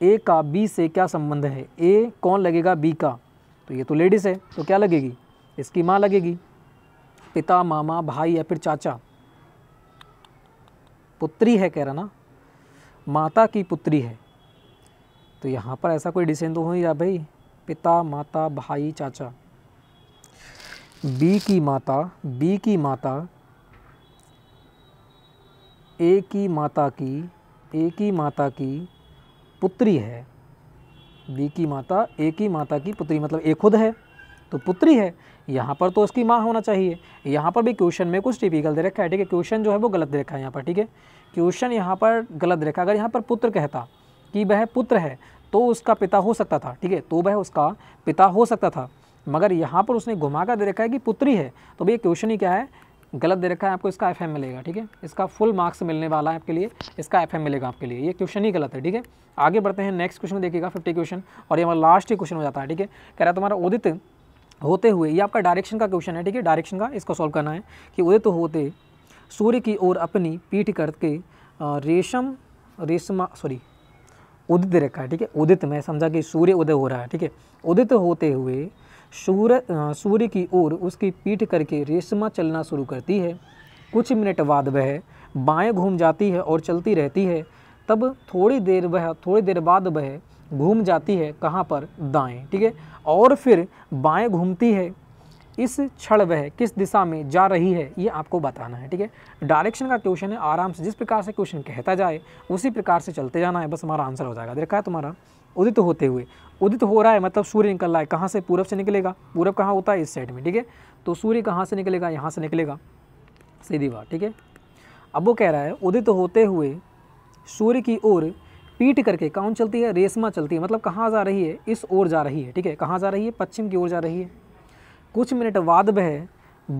A: ए का बी से क्या संबंध है ए कौन लगेगा बी का तो ये तो लेडीज़ है तो क्या लगेगी इसकी माँ लगेगी पिता मामा भाई या फिर चाचा पुत्री है कह रहा ना माता की पुत्री है तो यहाँ पर ऐसा कोई डिसेंड तो हो ही रहा भाई पिता माता भाई चाचा बी की माता बी की माता ए की माता की ए की माता की पुत्री है बी की माता ए की माता की पुत्री मतलब ए खुद है तो पुत्री है यहाँ पर तो उसकी माँ होना चाहिए यहाँ पर भी क्वेश्चन में कुछ टिपिकल दे रखा है ठीक है क्वेश्चन जो है वो गलत दे रखा है यहाँ पर ठीक है क्वेश्चन यहाँ पर गलत दे रखा अगर यहाँ पर पुत्र कहता कि वह पुत्र है तो उसका पिता हो सकता था ठीक है तो वह उसका पिता हो सकता था मगर यहाँ पर उसने घुमा कर दे रखा है कि पुत्री है तो भैया क्वेश्चन ही क्या है गलत दे रखा है आपको इसका एफ मिलेगा ठीक है इसका फुल मार्क्स मिलने वाला है आपके लिए इसका एफ मिलेगा आपके लिए ये क्वेश्चन ही गलत है ठीक है आगे बढ़ते हैं नेक्स्ट क्वेश्चन देखिएगा फिफ्टी क्वेश्चन और ये हमारा लास्ट ही क्वेश्चन हो जाता है ठीक है कह रहा तुम्हारा उदित होते हुए ये आपका डायरेक्शन का क्वेश्चन है ठीक है डायरेक्शन का इसको सॉल्व करना है कि उदित होते सूर्य की ओर अपनी पीठ करके रेशम रेशमा सॉरी उदित रखा है ठीक है उदित मैं समझा कि सूर्य उदय हो रहा है ठीक है उदित होते हुए सूर्य सूर्य की ओर उसकी पीठ करके रेशमा चलना शुरू करती है कुछ मिनट बाद वह बाएं घूम जाती है और चलती रहती है तब थोड़ी देर वह थोड़ी देर बाद वह घूम जाती है कहाँ पर दाएं ठीक है और फिर बाएं घूमती है इस क्षण वह किस दिशा में जा रही है ये आपको बताना है ठीक है डायरेक्शन का क्वेश्चन है आराम से जिस प्रकार से क्वेश्चन कहता जाए उसी प्रकार से चलते जाना है बस हमारा आंसर हो जाएगा देखा है तुम्हारा उदित होते हुए उदित हो रहा है मतलब सूर्य निकल रहा है कहाँ से पूरब से निकलेगा पूरब कहाँ होता है इस साइड में ठीक है तो सूर्य कहाँ से निकलेगा यहाँ से निकलेगा सीधी बात ठीक है अब वो कह रहा है उदित होते हुए सूर्य की ओर पीट करके कौन चलती है रेशमा चलती है मतलब कहाँ जा रही है इस ओर जा रही है ठीक है कहाँ जा रही है पश्चिम की ओर जा रही है कुछ मिनट बाद वह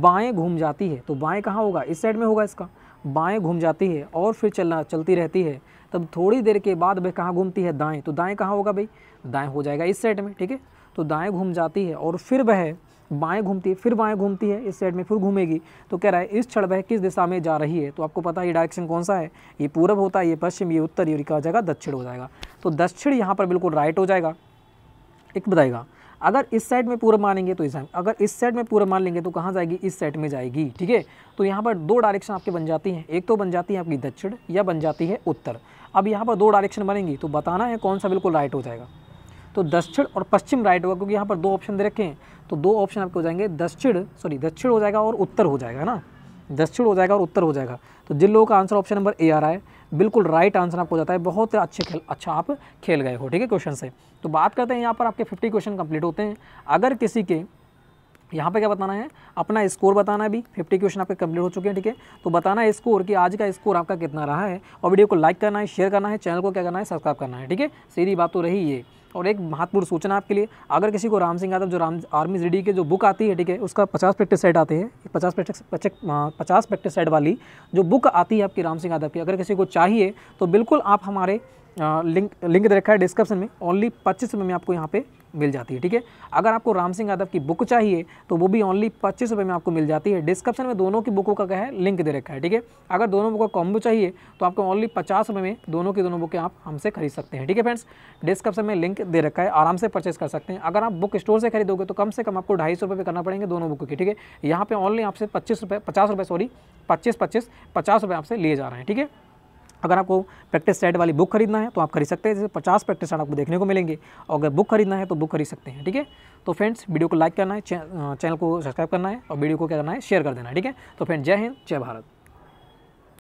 A: बाएँ घूम जाती है तो बाएँ कहाँ होगा इस साइड में होगा इसका बाएँ घूम जाती है और फिर चलना चलती रहती है तब थोड़ी देर के बाद भाई कहाँ घूमती है दाएँ तो दाएँ कहाँ होगा भाई दाएँ हो जाएगा इस साइड में ठीक है तो दाएँ घूम जाती है और फिर वह बाएँ घूमती है फिर बाएँ घूमती है इस साइड में फिर घूमेगी तो कह रहा है इस क्षण वह किस दिशा में जा रही है तो आपको पता है ये डायरेक्शन कौन सा है ये पूर्व होता है ये पश्चिम ये उत्तर ये हो जाएगा दक्षिण हो जाएगा तो दक्षिण यहाँ पर बिल्कुल राइट हो जाएगा एक बताएगा अगर इस साइड में पूरा मानेंगे तो इस अगर इस साइड में पूरा मान लेंगे तो कहाँ जाएगी इस साइड में जाएगी ठीक है तो यहाँ पर दो डायरेक्शन आपके बन जाती हैं एक तो बन जाती है आपकी दक्षिण या बन जाती है उत्तर अब यहाँ पर दो डायरेक्शन बनेंगी तो बताना है कौन सा बिल्कुल राइट हो जाएगा तो दक्षिण और पश्चिम राइट होगा क्योंकि यहाँ पर दो ऑप्शन दे रखे हैं तो दो ऑप्शन आपके हो जाएंगे दक्षिण सॉरी दक्षिण हो जाएगा और उत्तर हो जाएगा ना दक्षिण हो जाएगा और उत्तर हो जाएगा तो जिन लोगों का आंसर ऑप्शन नंबर ए आ रहा है बिल्कुल राइट आंसर आपको जाता है बहुत अच्छे खेल अच्छा आप खेल गए हो ठीक है क्वेश्चन से तो बात करते हैं यहाँ पर आपके फिफ्टी क्वेश्चन कंप्लीट होते हैं अगर किसी के यहाँ पे क्या बताना है अपना स्कोर बताना है अभी फिफ्टी क्वेश्चन आपके कंप्लीट हो चुके हैं ठीक है तो बताना है स्कोर कि आज का स्कोर आपका कितना रहा है और वीडियो को लाइक करना है शेयर करना है चैनल को क्या करना है सब्सक्राइब करना है ठीक है सीधी बात तो रही है और एक महत्वपूर्ण सूचना आपके लिए अगर किसी को राम सिंह यादव जो राम आर्मी रेडी की जो बुक आती है ठीक है उसका पचास प्रैक्टिस सेट आते हैं पचास प्रैक्टिस पचास प्रैक्टिस सेट वाली जो बुक आती है आपकी राम सिंह यादव की अगर किसी को चाहिए तो बिल्कुल आप हमारे लिंक लिंक दे रखा है डिस्क्रिप्शन में ओनली पच्चीस रुपये में आपको यहाँ पे मिल जाती है ठीक है अगर आपको राम सिंह यादव की बुक चाहिए तो वो भी ओनली पच्चीस रुपये में आपको मिल जाती है डिस्क्रिप्शन में दोनों की बुकों का क्या है लिंक दे रखा है ठीक है अगर दोनों बुक का कॉम्बो चाहिए तो आपको ओनली पचास रुपये में दोनों की दोनों बुकें आप हमसे खरीद सकते हैं ठीक है फ्रेंड्स डिस्क्रिप्शन में लिंक दे रखा है आराम से परचेज कर सकते हैं अगर आप बुक स्टोर से खरीदोगे तो कम से कम आपको ढाई सौ रुपये करना पड़ेंगे दोनों बुक की ठीक है यहाँ पर ऑनली आपसे पच्चीस रुपये पचास रुपये सॉरी पच्चीस पच्चीस पचास रुपये आपसे लिए जा रहे हैं ठीक है अगर आपको प्रैक्टिस सेट वाली बुक खरीदना है तो आप खरीद सकते हैं जैसे पचास प्रैक्टिस सेट आपको देखने को मिलेंगे और अगर बुक खरीदना है तो बुक खरीद सकते हैं ठीक है तो फ्रेंड्स वीडियो को लाइक करना है चैनल को सब्सक्राइब करना है और वीडियो को क्या करना है शेयर कर देना है ठीक है तो फ्रेंड्स जय हिंद जय भारत